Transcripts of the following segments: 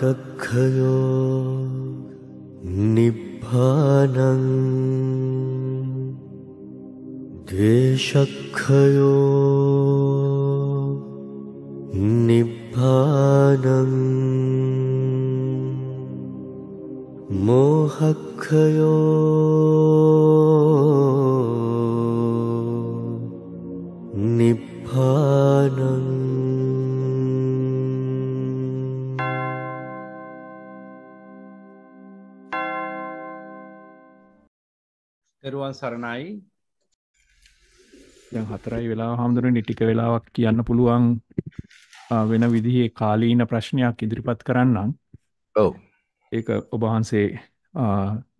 कक्षयो निभानम् द्वेषखयो निभानं मोहक्षय සරණයි දැන් හතරයි වෙලා හාමුදුරනේ ටික වෙලාවක් කියන්න පුළුවන් වෙන විදිහේ කාලීන ප්‍රශ්නයක් ඉදිරිපත් කරන්නම් ඔව් ඒක ඔබ වහන්සේ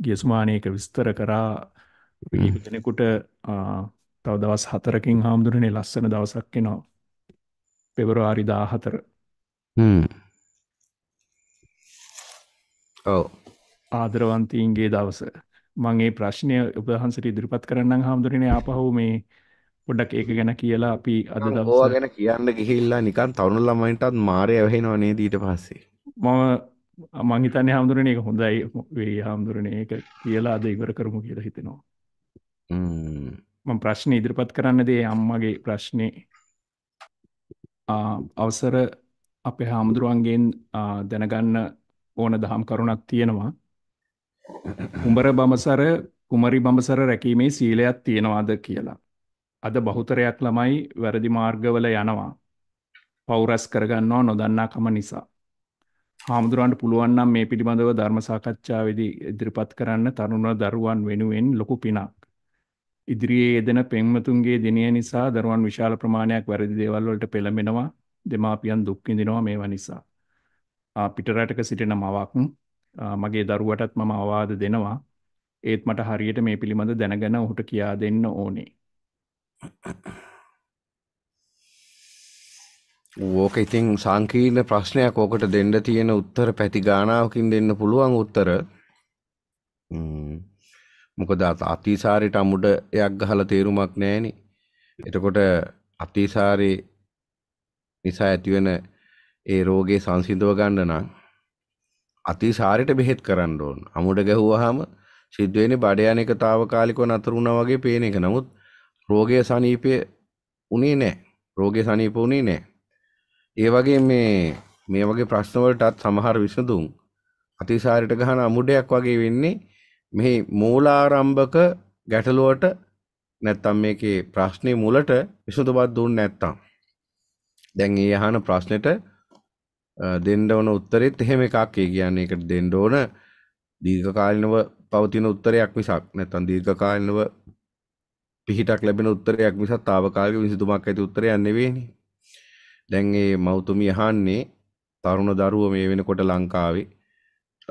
ගියසුමානයක විස්තර කරා දෙනෙකුට තව දවස් හතරකින් හාමුදුරනේ ලස්සන දවසක් එනවා පෙබරවාරි දා හතර ඔව ආදරවන්තීන්ගේ දවස මම මේ ප්‍රශ්නය ඔබ වහන්සේට ඉදිරිපත් කරන්නම් හාමුදුරනේ ආපහු මේ පොඩ්ඩක් ඒක ගැන කියලා අපි අද දවසේ ඕවා ගැන කියන්න ගිහිල්ලා නිකන් තරුණ ළමයින්ටත් මාරය වැහෙනව නේද ඊට පස්සේ මම මං හිතන්නේ හාමුදුරනේ ඒක හොඳයි වෙයි හාමුදුරනේ ඒක කියලා අද ඉවර කරමු කියලා හිතෙනවා ම්ම් මම ප්‍රශ්නේ ඉදිරිපත් කරන්නද ඒ අම්මගේ ප්‍රශ්නේ අවසර අපේ හාමුදුරුවන්ගෙන් දැනගන්න ඕන දහම් කරුණක් තියෙනවා කුඹර බඹසර කුමරි බඹසර රැකීමේ සීලයක් තියෙනවාද කියලා. අද බහුතරයක් ළමයි වැරදි මාර්ගවල යනවා. පෞරස් කරගන්නවා නොදන්නාකම නිසා. හාමුදුරුවන්ට පුළුවන් නම් මේ පිළිබඳව ධර්ම සාකච්ඡාවේදී ඉදිරිපත් කරන්න තරුණ දරුවන් වෙනුවෙන් ලොකු පිනක්. ඉදිරියේ යෙදෙන පෙම්වතුන්ගේ දිනය නිසා දරුවන් විශාල ප්‍රමාණයක් වැරදි දේවල් වලට පෙළඹෙනවා. දෙමාපියන් දුක් විඳිනවා මේවා නිසා. පිටරටක සිටින මවක් මගේ දරුවටත් මම අවාද දෙනවා ඒත් මට හරියට මේ පිළිබඳ දැනගෙන ඔහුට කියා දෙන්න ඕනේ ඕක ඉතින් සංකීර්ණ ප්‍රශ්නයක් ඕකට දෙන්න තියෙන උත්තර පැති ගානාවකින් දෙන්න පුළුවන් උත්තර මොකද අතිසාරයට අමුඩ එයක් ගහලා තේරුමක් නැහෙනි එතකොට අතිසාරේ නිසා ඇතිවෙන ඒ රෝගේ සංසිඳව ගන්න නම් අතිසාරයට බෙහෙත් කරන්න ඕන. අමුඩ ගැහුවාම සිද්ධ වෙන්නේ බඩ යන එක తాවකාලිකව නතර වුණා වගේ පේන එක. නමුත් රෝගය සනීපේ උනේ නැහැ. රෝගය සනීප උනේ නැහැ. ඒ වගේ මේ මේ වගේ ප්‍රශ්න වලටත් සමහර විසඳුම් අතිසාරයට ගහන අමුඩයක් වගේ වෙන්නේ මෙහි මූලාරම්භක ගැටලුවට නැත්තම් මේකේ ප්‍රශ්නේ මුලට විසඳුමක් දුන්නේ නැත්තම් දැන් ඒ අහන ප්‍රශ්නෙට දෙන්න ඕන උත්තරෙත් එහෙම එකක් ඒ කියන්නේ ඒකට දෙන්න ඕන දීර්ඝකාලීනව පවතින උත්තරයක් මිසක් නැත්නම් දීර්ඝකාලීනව පිහිටක් ලැබෙන උත්තරයක් මිසක් తాවකාලික විසඳුමක් ඇති උත්තරයක් නෙවෙයිනේ. දැන් මේ මෞතුමිය අහන්නේ තරුණ දරුවෝ මේ වෙනකොට ලංකාවේ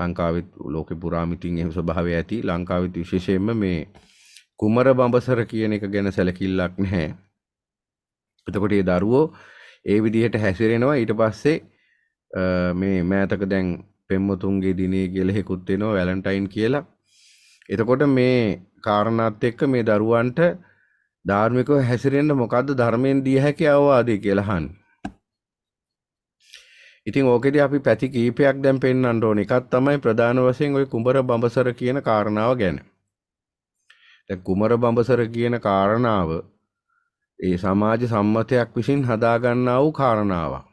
ලංකාවෙත් ලෝකෙ පුරාම ඉතින් එහෙම ස්වභාවය ඇති ලංකාවෙත් විශේෂයෙන්ම මේ කුමර බඹසර කියන එක ගැන සැලකිල්ලක් නැහැ. එතකොට මේ දරුවෝ ඒ විදිහට හැසිරෙනවා ඊට පස්සේ මේ මෑතක දැන් පෙම්මතුන්ගේ දිනේ ගෙලෙහෙකුත් වෙනවා වැලන්ටයින් කියලා. එතකොට මේ කාරණාත් එක්ක මේ දරුවන්ට ධාර්මිකව හැසිරෙන්න මොකද්ද ධර්මයෙන් දිය හැකි අවවාදය කියලා අහන්නේ. ඉතින් ඕකෙදී අපි පැති කීපයක් දැන් පෙන්වන්න ඕන. එකක් තමයි ප්‍රධාන වශයෙන් ওই කුඹර බඹසර කියන කාරණාව ගැන. දැන් කුමර බඹසර කියන කාරණාව ඒ සමාජ සම්මතයක් විසින් හදාගන්නා වූ කාරණාවක්.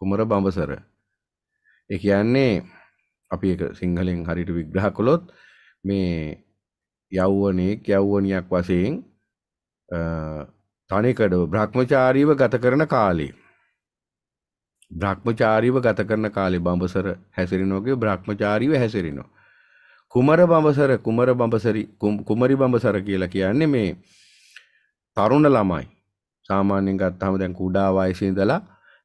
කුමර බඹසර. ඒ කියන්නේ අපි ඒක සිංහලෙන් හරියට විග්‍රහ කළොත් මේ යෞවනයේ යෞවනියක් වශයෙන් තනිකඩව භ්‍රාමචාරීව ගත කරන කාලේ භ්‍රාමචාරීව ගත කරන කාලේ බඹසර හැසිරෙනෝගේ භ්‍රාමචාරීව හැසිරෙනවා. කුමර බඹසර කුමර බඹසරි කුමරි බඹසර කියලා කියන්නේ මේ තරුණ ළමයි සාමාන්‍යයෙන් ගත්තාම දැන් කුඩා වයසේ ඉඳලා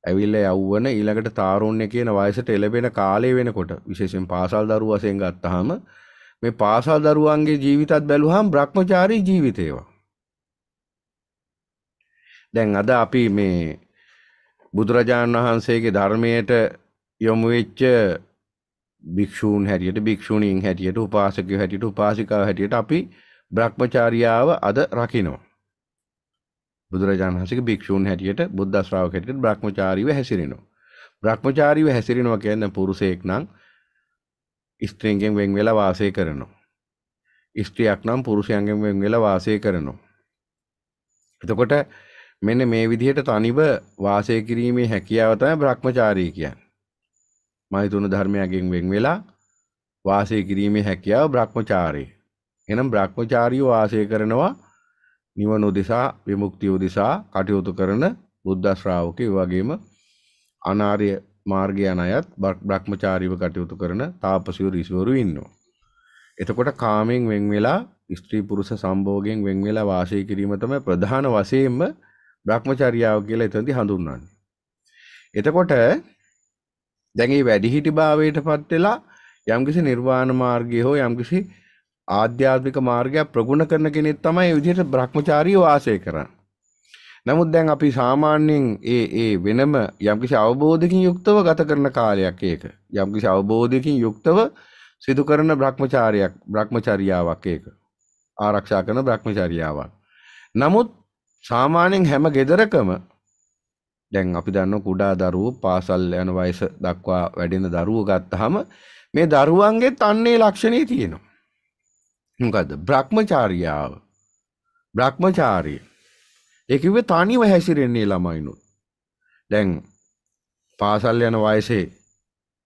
ඇවිල්ල යව්වන ඊළඟට තාරුණ්‍ය කියන වයසට එළබෙන කාලය වෙනකොට විශේෂයෙන් පාසල් දරුවෝ වශයෙන් ගත්තාම මේ පාසල් දරුවන්ගේ ජීවිතත් බැලුවාම Brahmachari ජීවිතේවා. දැන් අද අපි මේ බුදුරජාණන් වහන්සේගේ ධර්මයට යොමු වෙච්ච භික්ෂූන් හැටියට භික්ෂුණීන් හැටියට උපාසකයෝ හැටියට උපාසිකාව හැටියට අපි Brahmacharyaව අද රකිනවා. බුදුරජාණන් වහන්සේගේ භික්ෂූන් හැටියට බුද්ධ ශ්‍රාවක හැටියට භ්‍රාමචාරීව හැසිරෙනවා. භ්‍රාමචාරීව හැසිරෙනවා කියන්නේ පුරුෂයෙක් නම් ස්ත්‍රීන්ගෙන් වෙන් වෙලා වාසය කරනවා. ස්ත්‍රියක් නම් පුරුෂයන්ගෙන් වෙන් වෙලා වාසය කරනවා. එතකොට මෙන්න මේ විදිහට තනිව වාසය කිරීමේ හැකියාව තමයි භ්‍රාමචාරී කියන්නේ. මෛතුන ධර්මයෙන් වෙන් වෙලා වාසය කිරීමේ හැකියාව භ්‍රාමචාරී. එනම් භ්‍රාමචාරීව වාසය කරනවා නිවන උදෙසා විමුක්තිය උදෙසා කටයුතු කරන බුද්ධ ශ්‍රාවකයෝ වගේම අනාර්ය මාර්ගය යන අයත් භ්‍රමචාරීව කටයුතු කරන තාපසයෝ ඍෂිවරු ඉන්නවා. එතකොට කාමයෙන් වෙන් වෙලා ස්ත්‍රී පුරුෂ සම්භෝගයෙන් වෙන් වෙලා වාසය කිරීම තමයි ප්‍රධාන වශයෙන්ම භ්‍රමචාරියාව කියලා එතනදී හඳුන්වන්නේ. එතකොට දැන් මේ වැඩිහිටි භාවයටපත් වෙලා යම්කිසි නිර්වාණ මාර්ගය හෝ යම්කිසි ආධ්‍යාත්මික මාර්ගයක් ප්‍රගුණ කරන කෙනෙක් තමයි ඒ විදිහට Brahmacharya වාසය කරන්නේ. නමුත් දැන් අපි සාමාන්‍යයෙන් ඒ ඒ වෙනම යම්කිසි අවබෝධයකින් යුක්තව ගත කරන කාලයක් ඒක. යම්කිසි අවබෝධයකින් යුක්තව සිදු කරන Brahmacharyaක් Brahmacharyaවක් ඒක. ආරක්ෂා කරන Brahmacharyaවක්. නමුත් සාමාන්‍යයෙන් හැම ගෙදරකම දැන් අපි දන්නවා කුඩා දරුවෝ පාසල් යන වයස දක්වා වැඩෙන දරුවෝ ගත්තාම මේ දරුවන්ගෙත් අන්නේ ලක්ෂණේ තියෙනවා. මොකද බ්‍රහ්මචාරියාව බ්‍රහ්මචාරිය ඒකිව තනිව හැසිරෙන්නේ ළමයිනුත් දැන් පාසල් යන වයසේ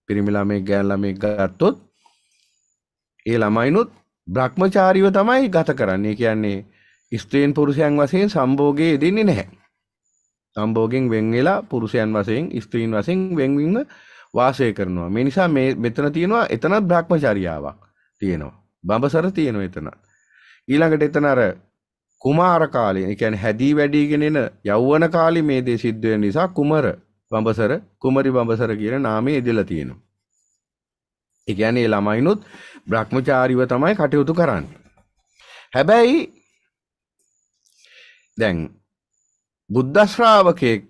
පිරිමි ළමෙක් ගෑන් ළමෙක් ගත්තොත් ඒ ළමයිනුත් බ්‍රහ්මචාරීව තමයි ගත කරන්නේ කියන්නේ ස්ත්‍රීන් පුරුෂයන් වශයෙන් සම්භෝගයේ යෙදෙන්නේ නැහැ සම්භෝගෙන් වෙන් වෙලා පුරුෂයන් වශයෙන් ස්ත්‍රීන් වශයෙන් වෙන්වින්ව වාසය කරනවා මේ නිසා මේ මෙතන තියෙනවා එතනත් බ්‍රහ්මචාරියාවක් තියෙනවා බඹසර තියෙනවා එතන. ඊළඟට එතන අර කුමාර කාලේ, ඒ කියන්නේ හැදී වැඩිගෙන එන යෞවන කාලේ මේ දේ සිද්ධ වෙන නිසා කුමර බඹසර, කුමරි බඹසර කියන නාමය ඉදලා තියෙනවා. ඒ කියන්නේ මේ ළමයිනුත් Brahmachariව තමයි කටයුතු කරන්නේ. හැබැයි දැන් බුද්ධ ශ්‍රාවකෙක්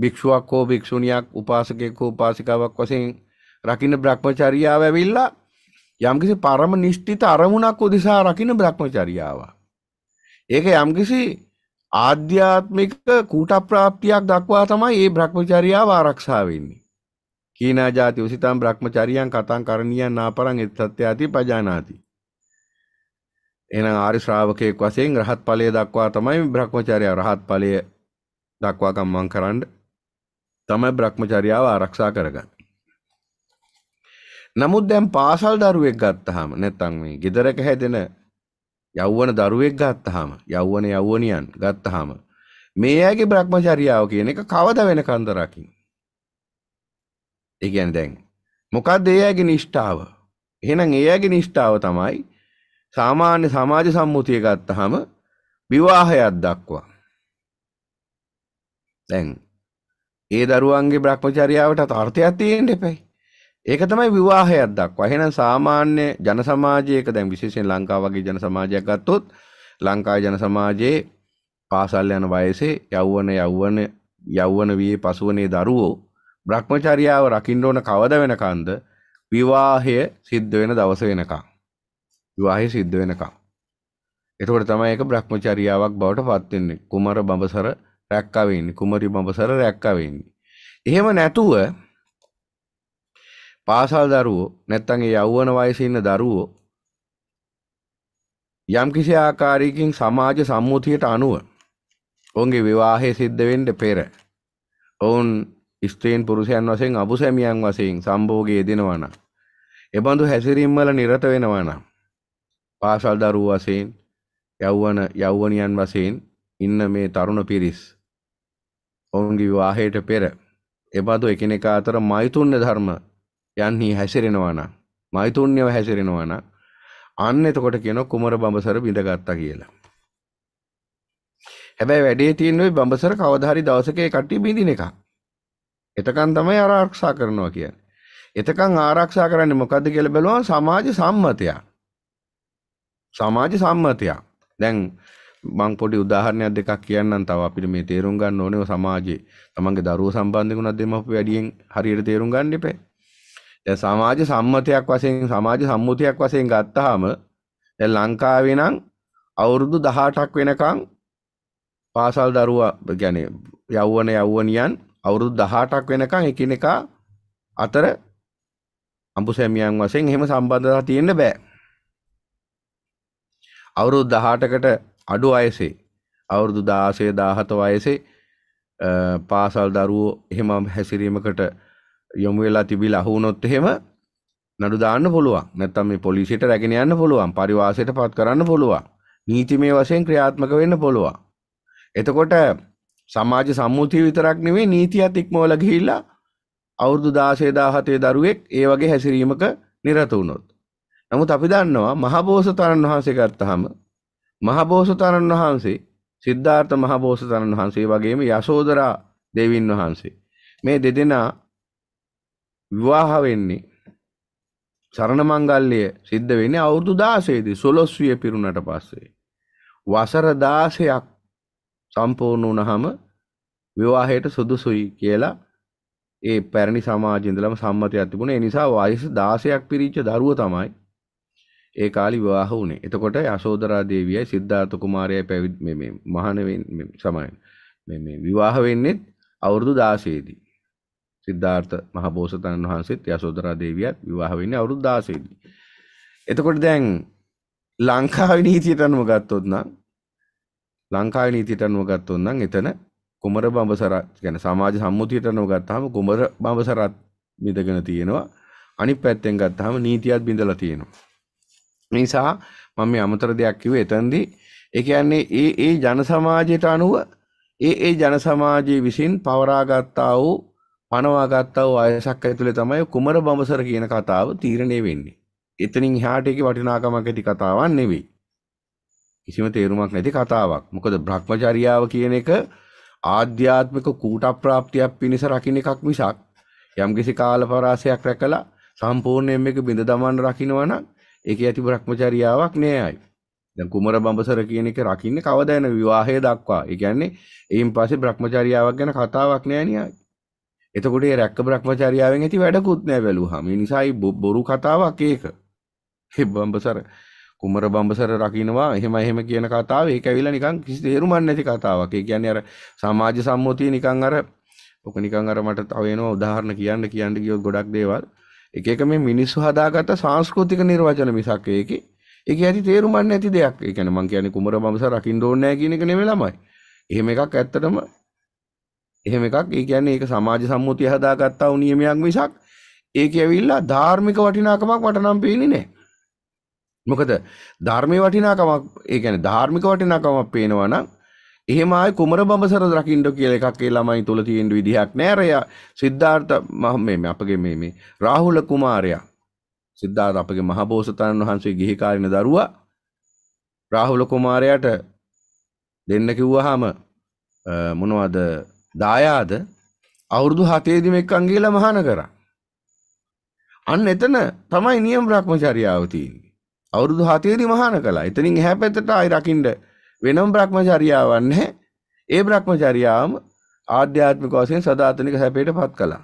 භික්ෂුවක් හෝ භික්ෂුණියක් උපාසකෙක් හෝ උපාසිකාවක් වශයෙන් රකින්න Brahmacharyaව ඇවිල්ලා යම්කිසි පරම නිෂ්ඨිත අරමුණක් උදෙසා රකින්න බ්‍රහ්මචර්යාව. ඒක යම්කිසි ආධ්‍යාත්මික කූටප්‍රාප්තියක් දක්වා තමයි මේ බ්‍රහ්මචර්යාව ආරක්ෂා වෙන්නේ. කීනා ජාති උසිතම් බ්‍රහ්මචරියන් කතං කරණියන් නාපරං එත්සත්‍යාති පජානාති. එහෙනම් ආරි ශ්‍රාවකයෙක් වශයෙන් රහත් ඵලය දක්වා තමයි බ්‍රහ්මචර්යාව රහත් ඵලය දක්වා ගමන් කරන්න තමයි බ්‍රහ්මචර්යාව ආරක්ෂා කරගන්නේ. නමුත් දැන් පාසල් දරුවෙක් ගත්තහම නැත්තම් මේ ගෙදරක හැදෙන යෞවන දරුවෙක් ගත්තහම යෞවන යෞවනියන් ගත්තහම මේ අයගේ භ්‍රමචර්යාව කියන එක කවද වෙනකන් දරකින්. ඒ කියන්නේ දැන් මොකද්ද ඒ අයගේ නිෂ්ඨාව? එහෙනම් ඒ අයගේ නිෂ්ඨාව තමයි සාමාන්‍ය සමාජ සම්මුතිය ගත්තහම විවාහයක් දක්වා. දැන් ඒ දරුවන්ගේ භ්‍රමචර්යාවට අර්ථයක් තියෙන්න එපයි. ඒක තමයි විවාහයක් දක්වා. එහෙනම් සාමාන්‍ය ජන සමාජයක දැන් විශේෂයෙන් ලංකාව වගේ ජන සමාජයක් ගත්තොත් ලංකාවේ ජන සමාජයේ පාසල් යන වයසේ යෞවන යෞවන යෞවන වියේ පසුවනේ දරුවෝ භ්‍රමචර්යාව රකින්න ඕන කවද වෙනකන්ද? විවාහය සිද්ධ වෙන දවස වෙනකන්. විවාහය සිද්ධ වෙනකන්. එතකොට තමයි ඒක භ්‍රමචර්යාවක් බවට පත් වෙන්නේ. කුමර බඹසර රැක්කවෙන්නේ. කුමරි බඹසර රැක්කවෙන්නේ. එහෙම නැතුව පාසල් දරුවෝ නැත්තන් ඒ යෞවන වයසේ ඉන්න දරුවෝ යම්කිසි ආකාරයකින් සමාජ සම්මුතියට අනුව ඔවුන්ගේ විවාහය සිද්ධ වෙන්න පෙර ඔවුන් ස්ත්‍රීන් පුරුෂයන් වශයෙන් අබුසැමියන් වශයෙන් සම්භෝගයේ දෙනවා නම් එබඳු හැසිරීම් වල නිරත වෙනවා නම් පාසල් දරුවෝ වශයෙන් යෞවන යෞවනියන් වශයෙන් ඉන්න මේ තරුණ පිරිස් ඔවුන්ගේ විවාහයට පෙර එබඳු එකිනෙකා අතර මෛතුන්‍ය ධර්ම යන්හි හැසිරෙනවනම් මෛතුන්්‍යව හැසිරෙනවනම් අන්න එතකොට කියන කුමර බඹසර බිඳගත්තා කියලා. හැබැයි වැඩේ තියෙන ওই බඹසර කවදාහරි දවසක ඒ කට්ටිය බිඳින එක. එතකන් තමයි ආරක්ෂා කරනවා කියන්නේ. එතකන් ආරක්ෂා කරන්නේ මොකද්ද කියලා බැලුවම සමාජ සම්මතය. සමාජ සම්මතය. දැන් මං පොඩි උදාහරණයක් දෙකක් කියන්නම් තව අපිට මේ තේරුම් ගන්න ඕනේ සමාජයේ තමන්ගේ දරුවෝ සම්බන්ධයෙන් උනත් දෙමව්පිය වැඩියෙන් හරියට තේරුම් ගන්න ඉපේ. දැන් සමාජ සම්මතයක් වශයෙන් සමාජ සම්මුතියක් වශයෙන් ගත්තාම දැන් ලංකාවේ නම් අවුරුදු 18ක් වෙනකන් පාසල් දරුවා කියන්නේ යෞවන යෞවනියන් අවුරුදු 18ක් වෙනකන් එකිනෙකා අතර අඹුසැමියන් වශයෙන් එහෙම සම්බන්ධතා තියෙන්න බෑ. අවුරුදු 18කට අඩු වයසේ අවුරුදු 16 17 වයසේ පාසල් දරුවෝ එහෙම හැසිරීමකට යොමු වෙලා තිබිල අහුනොත් එහෙම නඩු දාන්න පුළුවන් නැත්තම් මේ පොලිසියට රැගෙන යන්න පුළුවන් පරිවාසයට පත් කරන්න පුළුවන් නීතිමය වශයෙන් ක්‍රියාත්මක වෙන්න පුළුවන් එතකොට සමාජ සම්මුතිය විතරක් නෙවෙයි නීතියත් ඉක්මවල ගිහිල්ලා අවුරුදු 16 17 දරුවෙක් ඒ වගේ හැසිරීමක නිරත වුණොත් නමුත් අපි දන්නවා මහබෝසතාණන් වහන්සේ ගත්තාම මහබෝසතාණන් වහන්සේ සිද්ධාර්ථ මහබෝසතාණන් වහන්සේ වගේම යශෝදරා දෙවින් වහන්සේ මේ දෙදෙනා විවාහ වෙන්නේ සරණ මංගල්ලය සිද්ධ වෙන්නේ අවුරුදු 16දී 12 විය පිරුණට පස්සේ. වසර 16ක් සම්පූර්ණ වුණාම විවාහයට සුදුසුයි කියලා ඒ පැරණි සමාජයේ ඉඳලම සම්මතයක් තිබුණා. ඒ නිසා වයස 16ක් පිරීච්ච දරුව තමයි ඒ කාලේ විවාහ වුණේ. එතකොට යශෝදරා දේවියයි සිද්ධාර්ථ කුමාරයයි පැවිදි මේ මේ මහාන වෙන්නේ සමායන. මේ මේ විවාහ වෙන්නේ අවුරුදු 16 දී. සිද්ධාර්ථ මහ බෝසතාණන් වහන්සේත් යසෝදරා දේවියත් විවාහ වෙන්නේ අවුරුදු 16 දී. එතකොට දැන් ලංකාවේ නීතියට අනුව ගත්තොත් නම් ලංකාවේ නීතියට අනුව ගත්තොත් නම් එතන කුමර බඹසර කියන්නේ සමාජ සම්මුතියට අනුව ගත්තාම කුමර බඹසරත් බිඳගෙන තියෙනවා. අනිත් පැත්තෙන් ගත්තාම නීතියත් බිඳලා තියෙනවා. මේ නිසා මම මේ අමතර දෙයක් කිව්වේ එතනදී ඒ කියන්නේ ඒ ඒ ජන සමාජයට අනුව ඒ ඒ ජන සමාජයේ විසින් පවරාගත්තා වූ පනවාගත්තව අයසක් ඇතුළේ තමයි කුමර බඹසර කියන කතාව තීරණය වෙන්නේ. එතනින් එහාට ඒකේ වටිනාකමක් ඇති කතාවක් නෙවෙයි. කිසිම තේරුමක් නැති කතාවක්. මොකද භ්‍රමචර්යාව කියන එක ආධ්‍යාත්මික කූටප්‍රාප්තියක් පිණිස රකින්න එකක් මිසක් යම්කිසි කාලපරාසයක් රැකලා සම්පූර්ණයෙන් මේක බිඳ දමන්න රකින්නවනම් ඒකේ ඇති භ්‍රමචර්යාවක් නෑයි. දැන් කුමර බඹසර කියන එක රකින්නේ කවදා වෙන විවාහය දක්වා. ඒ කියන්නේ එයින් පස්සේ භ්‍රමචර්යාවක් ගැන කතාවක් නෑනියයි. එතකොට ඒ රැක්ක බ්‍රහ්මචාරියාවෙන් ඇති වැඩකුත් නෑ බැලුවාම. ඒ නිසායි බොරු කතාවක් ඒක. ඒ බම්බසර කුමර බම්බසර රකින්නවා එහෙම එහෙම කියන කතාව ඒක ඇවිල්ලා නිකන් කිසි තේරුමක් නැති කතාවක්. ඒ කියන්නේ අර සමාජ සම්මුතිය නිකන් අර ඔක නිකන් අර මට තව එනවා උදාහරණ කියන්න කියන්න ගියොත් ගොඩක් දේවල්. එක එක මේ මිනිස්සු හදාගත්ත සංස්කෘතික නිර්වචන මිසක් ඒකේ ඒක ඇති තේරුමක් නැති දෙයක්. ඒ කියන්නේ මං කියන්නේ කුමර බම්බසර රකින්න ඕනේ නැහැ කියන එක නෙමෙයි ළමයි. එහෙම එකක් ඇත්තටම එහෙම එකක් ඒ කියන්නේ ඒක සමාජ සම්මුතිය හදාගත්තා වූ නියමයක් මිසක් ඒක ඇවිල්ලා ධාර්මික වටිනාකමක් මට නම් පේන්නේ නැහැ. මොකද ධර්මයේ වටිනාකමක් ඒ කියන්නේ ධාර්මික වටිනාකමක් පේනවා නම් එහෙම ආයි කුමර බඹසර දකින්න කියලා එකක් ඒ ළමයි තුල තියෙන විදිහක් නෑ රය සිද්ධාර්ථ මේ අපගේ මේ මේ රාහුල කුමාරයා සිද්ධාර්ථ අපගේ මහබෝසතාණන් වහන්සේ ගිහි කාලින දරුවා රාහුල කුමාරයාට දෙන්න කිව්වහම මොනවද දායාද අවුරුදු 7ේදි මෙක්කන් ගිහලා මහාන කරා. අන්න එතන තමයි නියම භ්‍රමචර්යාව තියෙන්නේ. අවුරුදු 7ේදී මහාන කළා. එතනින් එහා පැත්තට ආයි රකින්න වෙනම භ්‍රමචර්යාවක් නැහැ. ඒ භ්‍රමචර්යාවම ආධ්‍යාත්මික වශයෙන් සදාතනික සැපයටපත් කළා.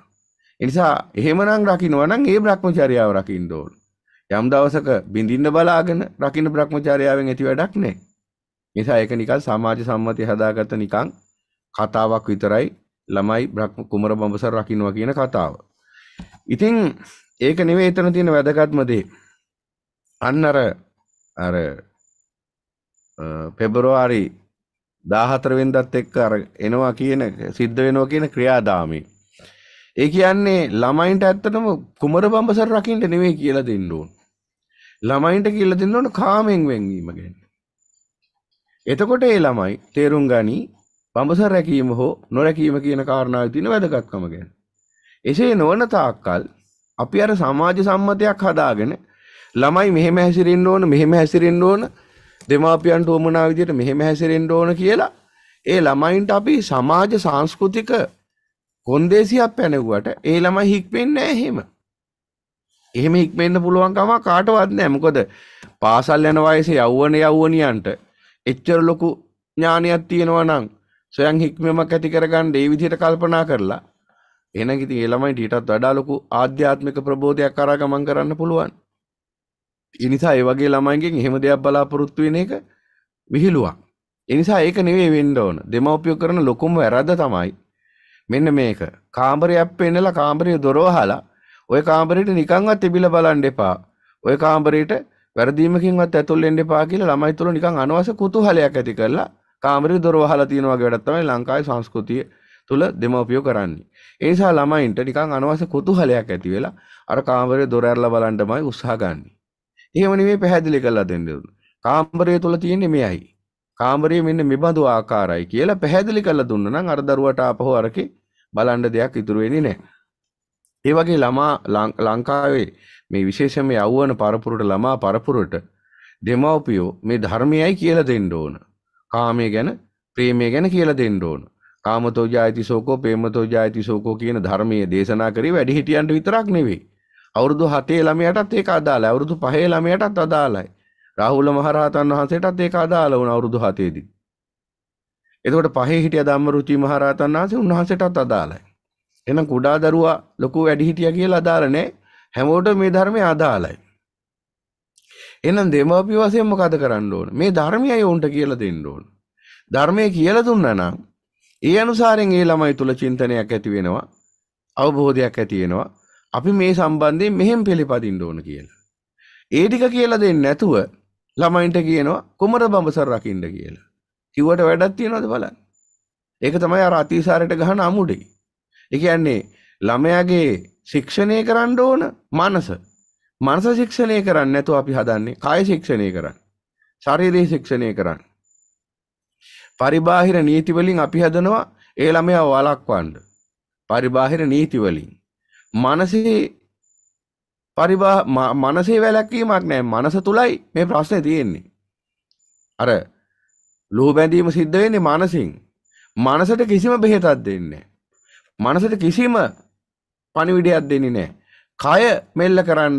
ඒ නිසා එහෙමනම් රකින්නවා නම් ඒ භ්‍රමචර්යාව රකින්න ඕන. යම් දවසක බින්දින්න බලාගෙන රකින්න භ්‍රමචර්යාවෙන් ඇති වැඩක් නැහැ. නිසා ඒක නිකන් සමාජ සම්මතිය හදාගත්ත නිකන් කතාවක් විතරයි ළමයි බ්‍රහ්ම කුමර බඹසර රකින්නවා කියන කතාව. ඉතින් ඒක නෙවෙයි එතන තියෙන වැදගත්ම දේ. අන්න අර අර පෙබරවාරි 14 වෙනිදාත් එක්ක අර එනවා කියන සිද්ධ වෙනවා කියන ක්‍රියාදාමය. ඒ කියන්නේ ළමයින්ට ඇත්තටම කුමර බඹසර රකින්න නෙවෙයි කියලා දෙන්න ඕන. ළමයින්ට කියලා දෙන්න ඕන කාමෙන් වෙන්වීම ගැන. එතකොට ඒ ළමයි තේරුම් ගනී වඹස රැකීම හෝ නොරැකීම කියන කාරණාව තියෙන වැදගත්කම ගැන. එසේ නොවන තාක්කල් අපි අර සමාජ සම්මතයක් හදාගෙන ළමයි මෙහෙම හැසිරෙන්න ඕන මෙහෙම හැසිරෙන්න ඕන දෙමාපියන්ට උමනා විදියට මෙහෙම හැසිරෙන්න ඕන කියලා ඒ ළමයින්ට අපි සමාජ සංස්කෘතික කොන්දේසියක් පැනෙව්වට ඒ ළමයි හික්මෙන්නේ නැහැ එහෙම. එහෙම හික්මෙන්න පුළුවන් කම කාටවත් නැහැ. මොකද පාසල් යන වයසේ යවවන යවවනියන්ට එච්චර ලොකු ඥානයක් තියෙනවා නම් සොයන් හික්මීමක් ඇති කරගන්න ඒ විදිහට කල්පනා කරලා එහෙනම් ඉතින් ඒ ළමයිට ඊටත් වඩා ලොකු ආධ්‍යාත්මික ප්‍රබෝධයක් අරා ගමන් කරන්න පුළුවන්. ඒ නිසා ඒ වගේ ළමයින්ගෙන් එහෙම දෙයක් බලාපොරොත්තු වෙන එක විහිළුවක්. ඒ නිසා ඒක නෙවෙයි වෙන්න ඕන. දෙමව්පියෝ කරන ලොකුම වැරද්ද තමයි මෙන්න මේක. කාමරයක් පෙන්නලා කාමරයේ දොරවහලා ඔය කාමරේට නිකන්වත් තිබිලා බලන්න එපා. ඔය කාමරේට වැරදීමකින්වත් ඇතුල් වෙන්න එපා කියලා ළමයි තුල නිකන් අනවශ්‍ය කුතුහලයක් ඇති කරලා කාමරි දොරවහලා තියෙන වගේ වැඩක් තමයි ලංකාවේ සංස්කෘතිය තුල දෙමව්පියෝ කරන්නේ. ඒ නිසා ළමයින්ට නිකන් අනවශ්‍ය කුතුහලයක් ඇති වෙලා අර කාමරේ දොර ඇරලා බලන්නමයි උත්සාහ ගන්නෙ. එහෙම නෙමෙයි පැහැදිලි කරලා දෙන්න කාමරය තුල තියෙන්නේ මෙයයි. කාමරයේ මෙන්න මෙබඳු ආකාරයි කියලා පැහැදිලි කරලා දුන්න නම් අර දරුවට ආපහු අරකේ බලන්න දෙයක් ඉතුරු වෙන්නේ නැහැ. ඒ වගේ ළමා ලංකාවේ මේ විශේෂයෙන්ම යවවන පරපුරට ළමා පරපුරට දෙමව්පියෝ මේ ධර්මයයි කියලා දෙන්න ඕන. කාමය ගැන ප්‍රේමය ගැන කියලා දෙන්න ඕන. කාමතෝ ජායති සෝකෝ ප්‍රේමතෝ ජායති සෝකෝ කියන ධර්මයේ දේශනා කරේ වැඩිහිටියන්ට විතරක් නෙවෙයි. අවුරුදු 7 ළමයටත් ඒක අදාළයි. අවුරුදු 5 ළමයටත් අදාළයි. රාහුල මහරහතන් වහන්සේටත් ඒක අදාළ වුණ අවුරුදු 7ේදී. එතකොට පහේ හිටිය ධම්මරුචි මහරහතන් වහන්සේ උන්වහන්සේටත් අදාළයි. එහෙනම් කුඩා දරුවා ලොකු වැඩිහිටියා කියලා අදාළ නැහැ. හැමෝටම මේ ධර්මය අදාළයි. එනම් දෙමාපිය වශයෙන් මොකද කරන්න ඕන? මේ ධර්මයයි උන්ට කියලා දෙන්න ඕන. ධර්මය කියලා දුන්නා නම් ඒ අනුසාරයෙන් ඒ ළමයි තුල චින්තනයක් ඇති වෙනවා, අවබෝධයක් ඇති වෙනවා. අපි මේ සම්බන්ධයෙන් මෙහෙම පිළිපදින්න ඕන කියලා. ඒ ටික කියලා දෙන්නේ නැතුව ළමයින්ට කියනවා කුමර බඹසර රකින්න කියලා. කිව්වට වැඩක් තියනවද බලන්න. ඒක තමයි අර අතිසාරයට ගහන අමුඩේ. ඒ කියන්නේ ළමයාගේ ශික්ෂණය කරන්න ඕන මනස මනස ශික්ෂණය කරන්න නැතු අපි හදන්නේ කාය ශික්ෂණය කරන්න ශරීරයේ ශික්ෂණය කරන්න පරිබාහිර නීතිවලින් අපි හදනවා ඒ ළමයා වළක්වන්න පරිබාහිර නීතිවලින් මනසේ පරිබා මනසේ වැලැක්වීමක් නෑ මනස තුලයි මේ ප්‍රශ්නේ තියෙන්නේ අර ලෝ බැඳීම සිද්ධ වෙන්නේ මනසින් මනසට කිසිම බෙහෙතක් දෙන්නේ මනසට කිසිම පණිවිඩයක් දෙන්නේ නෑ කය මෙල්ල කරන්න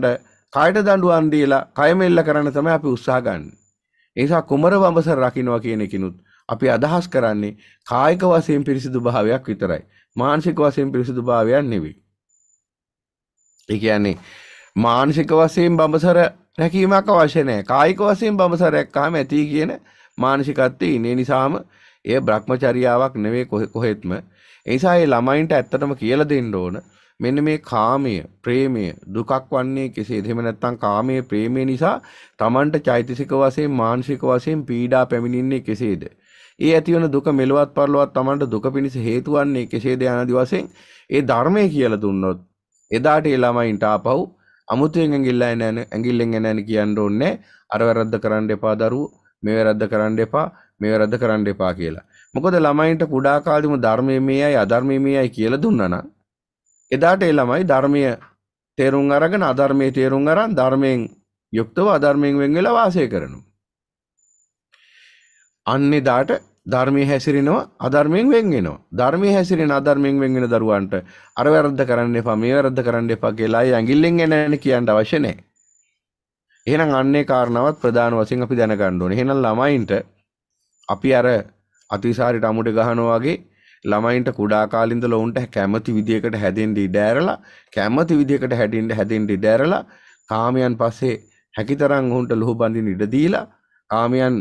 කයට දඬුවම් දීලා කයමෙල්ල කරන්න තමයි අපි උත්සාහ ගන්න. ඒ නිසා කුමර වඹසර රකින්නවා කියන එකිනුත් අපි අදහස් කරන්නේ කායික වශයෙන් පිරිසිදු භාවයක් විතරයි. මානසික වශයෙන් පිරිසිදු භාවයක් නෙවෙයි. ඒ කියන්නේ මානසික වශයෙන් බඹසර රැකීමක් අවශ්‍ය නැහැ. කායික වශයෙන් බඹසර රැක්කාම ඇති කියන මානසිකත්වයේ ඉන්නේ නිසාම එය භ්‍රමචර්යාවක් නෙවෙයි කොහෙත්ම. ඒ නිසා මේ ළමයින්ට ඇත්තටම කියලා දෙන්න ඕන මෙන්න මේ කාමය, ප්‍රේමය, දුකක් වන්නේ කෙසේද? එහෙම නැත්නම් කාමයේ ප්‍රේමය නිසා Tamanට චෛතසික වශයෙන්, මානසික වශයෙන් පීඩා පැමිණින්නේ කෙසේද? ඒ ඇතිවන දුක මෙලවත් පරලවත් Tamanට දුක පිණිස හේතු වන්නේ කෙසේද යනාදී වශයෙන් ඒ ධර්මය කියලා දුන්නොත් එදාට ඒ ළමයින්ට ආපහු අමුතුවෙන් ඇඟිල්ලා එන ඇඟිල්ලෙන් එන කියන්න ඕනේ අර වැරද්ද කරන්න එපා දරුවෝ මේ වැරද්ද කරන්න එපා මේ වැරද්ද කරන්න එපා කියලා. මොකද ළමයින්ට කුඩා කාලෙම ධර්මයේ මේයයි අධර්මයේ මේයයි කියලා දුන්නා නම් එදාට ඒ ළමයි ධර්මය තේරුම් අරගෙන අධර්මයේ තේරුම් අරන් ධර්මයෙන් යුක්තව අධර්මයෙන් වෙන් වෙලා වාසය කරනවා. අන්නේ දාට ධර්මයේ හැසිරෙනවා අධර්මයෙන් වෙන් වෙනවා. ධර්මයේ හැසිරෙන අධර්මයෙන් වෙන් වෙන දරුවන්ට අර වැරද්ද කරන්න එපා මේ වැරද්ද කරන්න එපා කියලා අය ඇඟිල්ලෙන් එන එන කියන්න අවශ්‍ය නැහැ. එහෙනම් අන්නේ කාරණාවත් ප්‍රධාන වශයෙන් අපි දැනගන්න ඕනේ. එහෙනම් ළමයින්ට අපි අර අතිසාරයට අමුඩ ගහනවා වගේ ළමයින්ට කුඩා කාලින්දල ඔවුන්ට කැමති විදියකට හැදෙන්ඩි ඩෑරලා කැමති විදිකට හැටින්ට හැදෙන්ඩි ඩෑරලා කාමයන් පස්සේ හැකිතරං ඔහුන්ට ලොහු බඳින් ඉඩදීලා කාමයන්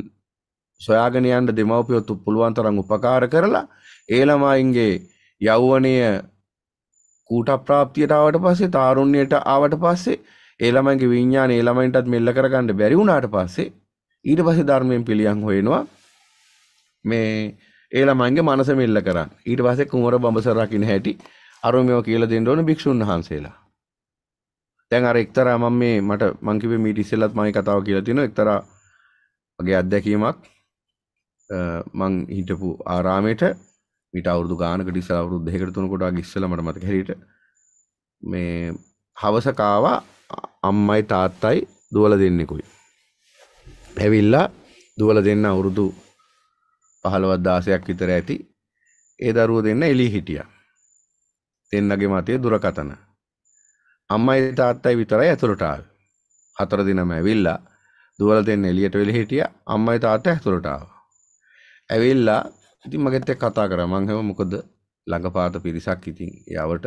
සොයාගෙනයන්ට දෙමවපියොත්තු පුළුවන් තරං උපකාර කරලා ඒළමයින්ගේ යෞවනය කූට ප්‍රාප්තියට ආවට පස්සේ තාරුණ්‍යයට ආවට පස්සේ ඒළමගේ විඤ්ඥාන ඒළමයින්ටත් මෙල්ල කරගන්නඩ බැරිවුණට පස්සේ ඊට පසේ ධර්මයෙන් පිළියන් හොයෙනවා මේ ඒ ළමයින්ගේ මනස මෙල්ල කරන්න. ඊට පස්සේ කුමර බඹසර රකින්න හැටි අර මේව කියලා දෙන්න ඕන භික්ෂුන් වහන්සේලා. දැන් අර එක්තරා මම මේ මට මං කිව්වේ මීට ඉස්සෙල්ලත් මම කතාව කියලා තිනවා එක්තරා මගේ අත්දැකීමක් මං හිටපු ආරාමයට මීට අවුරුදු ගානකට ඉස්සර අවුරුදු දෙකකට තුනකට වගේ ඉස්සෙල්ලා මට මතක හැටියට මේ හවසක ආවා අම්මයි තාත්තයි දුවලා දෙන්නෙකුයි. ඇවිල්ලා දුවලා දෙන්න අවුරුදු 15 16ක් විතර ඇති ඒ දරුවෝ දෙන්න එළිය හිටියා. දෙන්නගේ මතය දුරකතන. අම්මයි තාත්තයි විතරයි ඇතුළට ආවේ. හතර දිනම ඇවිල්ලා දුවල දෙන්න එළියට වෙලි හිටියා. අම්මයි තාත්තා ඇතුළට ආවා. ඇවිල්ලා ඉතින් මගෙත් එක්ක කතා කරා. මං හැම මොකද ළඟපාත පිරිසක් ඉතින් යවට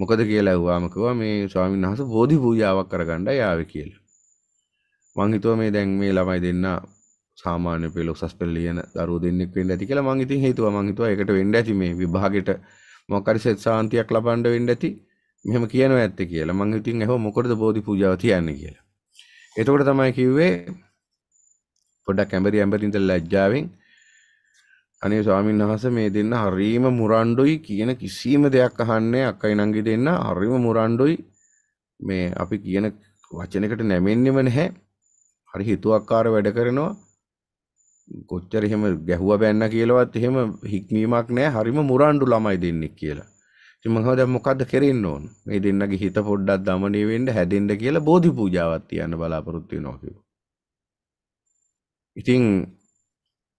මොකද කියලා ඇහුවාම කිව්වා මේ ස්වාමීන් වහන්සේ බෝධි පූජාවක් කරගන්නයි ආවේ කියලා. මං හිතුවා මේ දැන් මේ ළමයි දෙන්නා සාමාන්‍ය පෙළ උසස් පෙළ ලියන දරුවෝ දෙන්නෙක් වෙන්න ඇති කියලා මං ඉතින් හේතුවා මං හිතුවා ඒකට වෙන්න ඇති මේ විභාගෙට මොකක් හරි සෙත් සාන්තියක් ලබන්න වෙන්න ඇති මෙහෙම කියනවා ඇත්ත කියලා මං ඉතින් ඇහුවා මොකටද බෝධි පූජාව තියන්නේ කියලා. එතකොට තමයි කිව්වේ පොඩ්ඩක් ඇඹරි ඇඹරින්ද ලැජ්ජාවෙන් අනේ ස්වාමීන් වහන්සේ මේ දෙන්න හරීම මුරණ්ඩුයි කියන කිසිම දෙයක් අහන්නේ අක්කයි නංගි දෙන්න හරීම මුරණ්ඩුයි මේ අපි කියන වචනයකට නැමෙන්නෙම නැහැ. හරි හිතුවක්කාර වැඩ කරනවා. කොච්චර එහෙම ගැහුව බැන්න කියලවත් එහෙම හික්මීමක් නෑ හරිම මුරණ්ඩු ළමයි දෙන්නෙක් කියලා. ඉතින් මම දැන් මොකද්ද කරෙන්න ඕන? මේ දෙන්නගේ හිත පොඩ්ඩක් দমনය වෙන්න හැදෙන්න කියලා බෝධි පූජාවක් තියන්න බලාපොරොත්තු වෙනවා කිව්වා. ඉතින්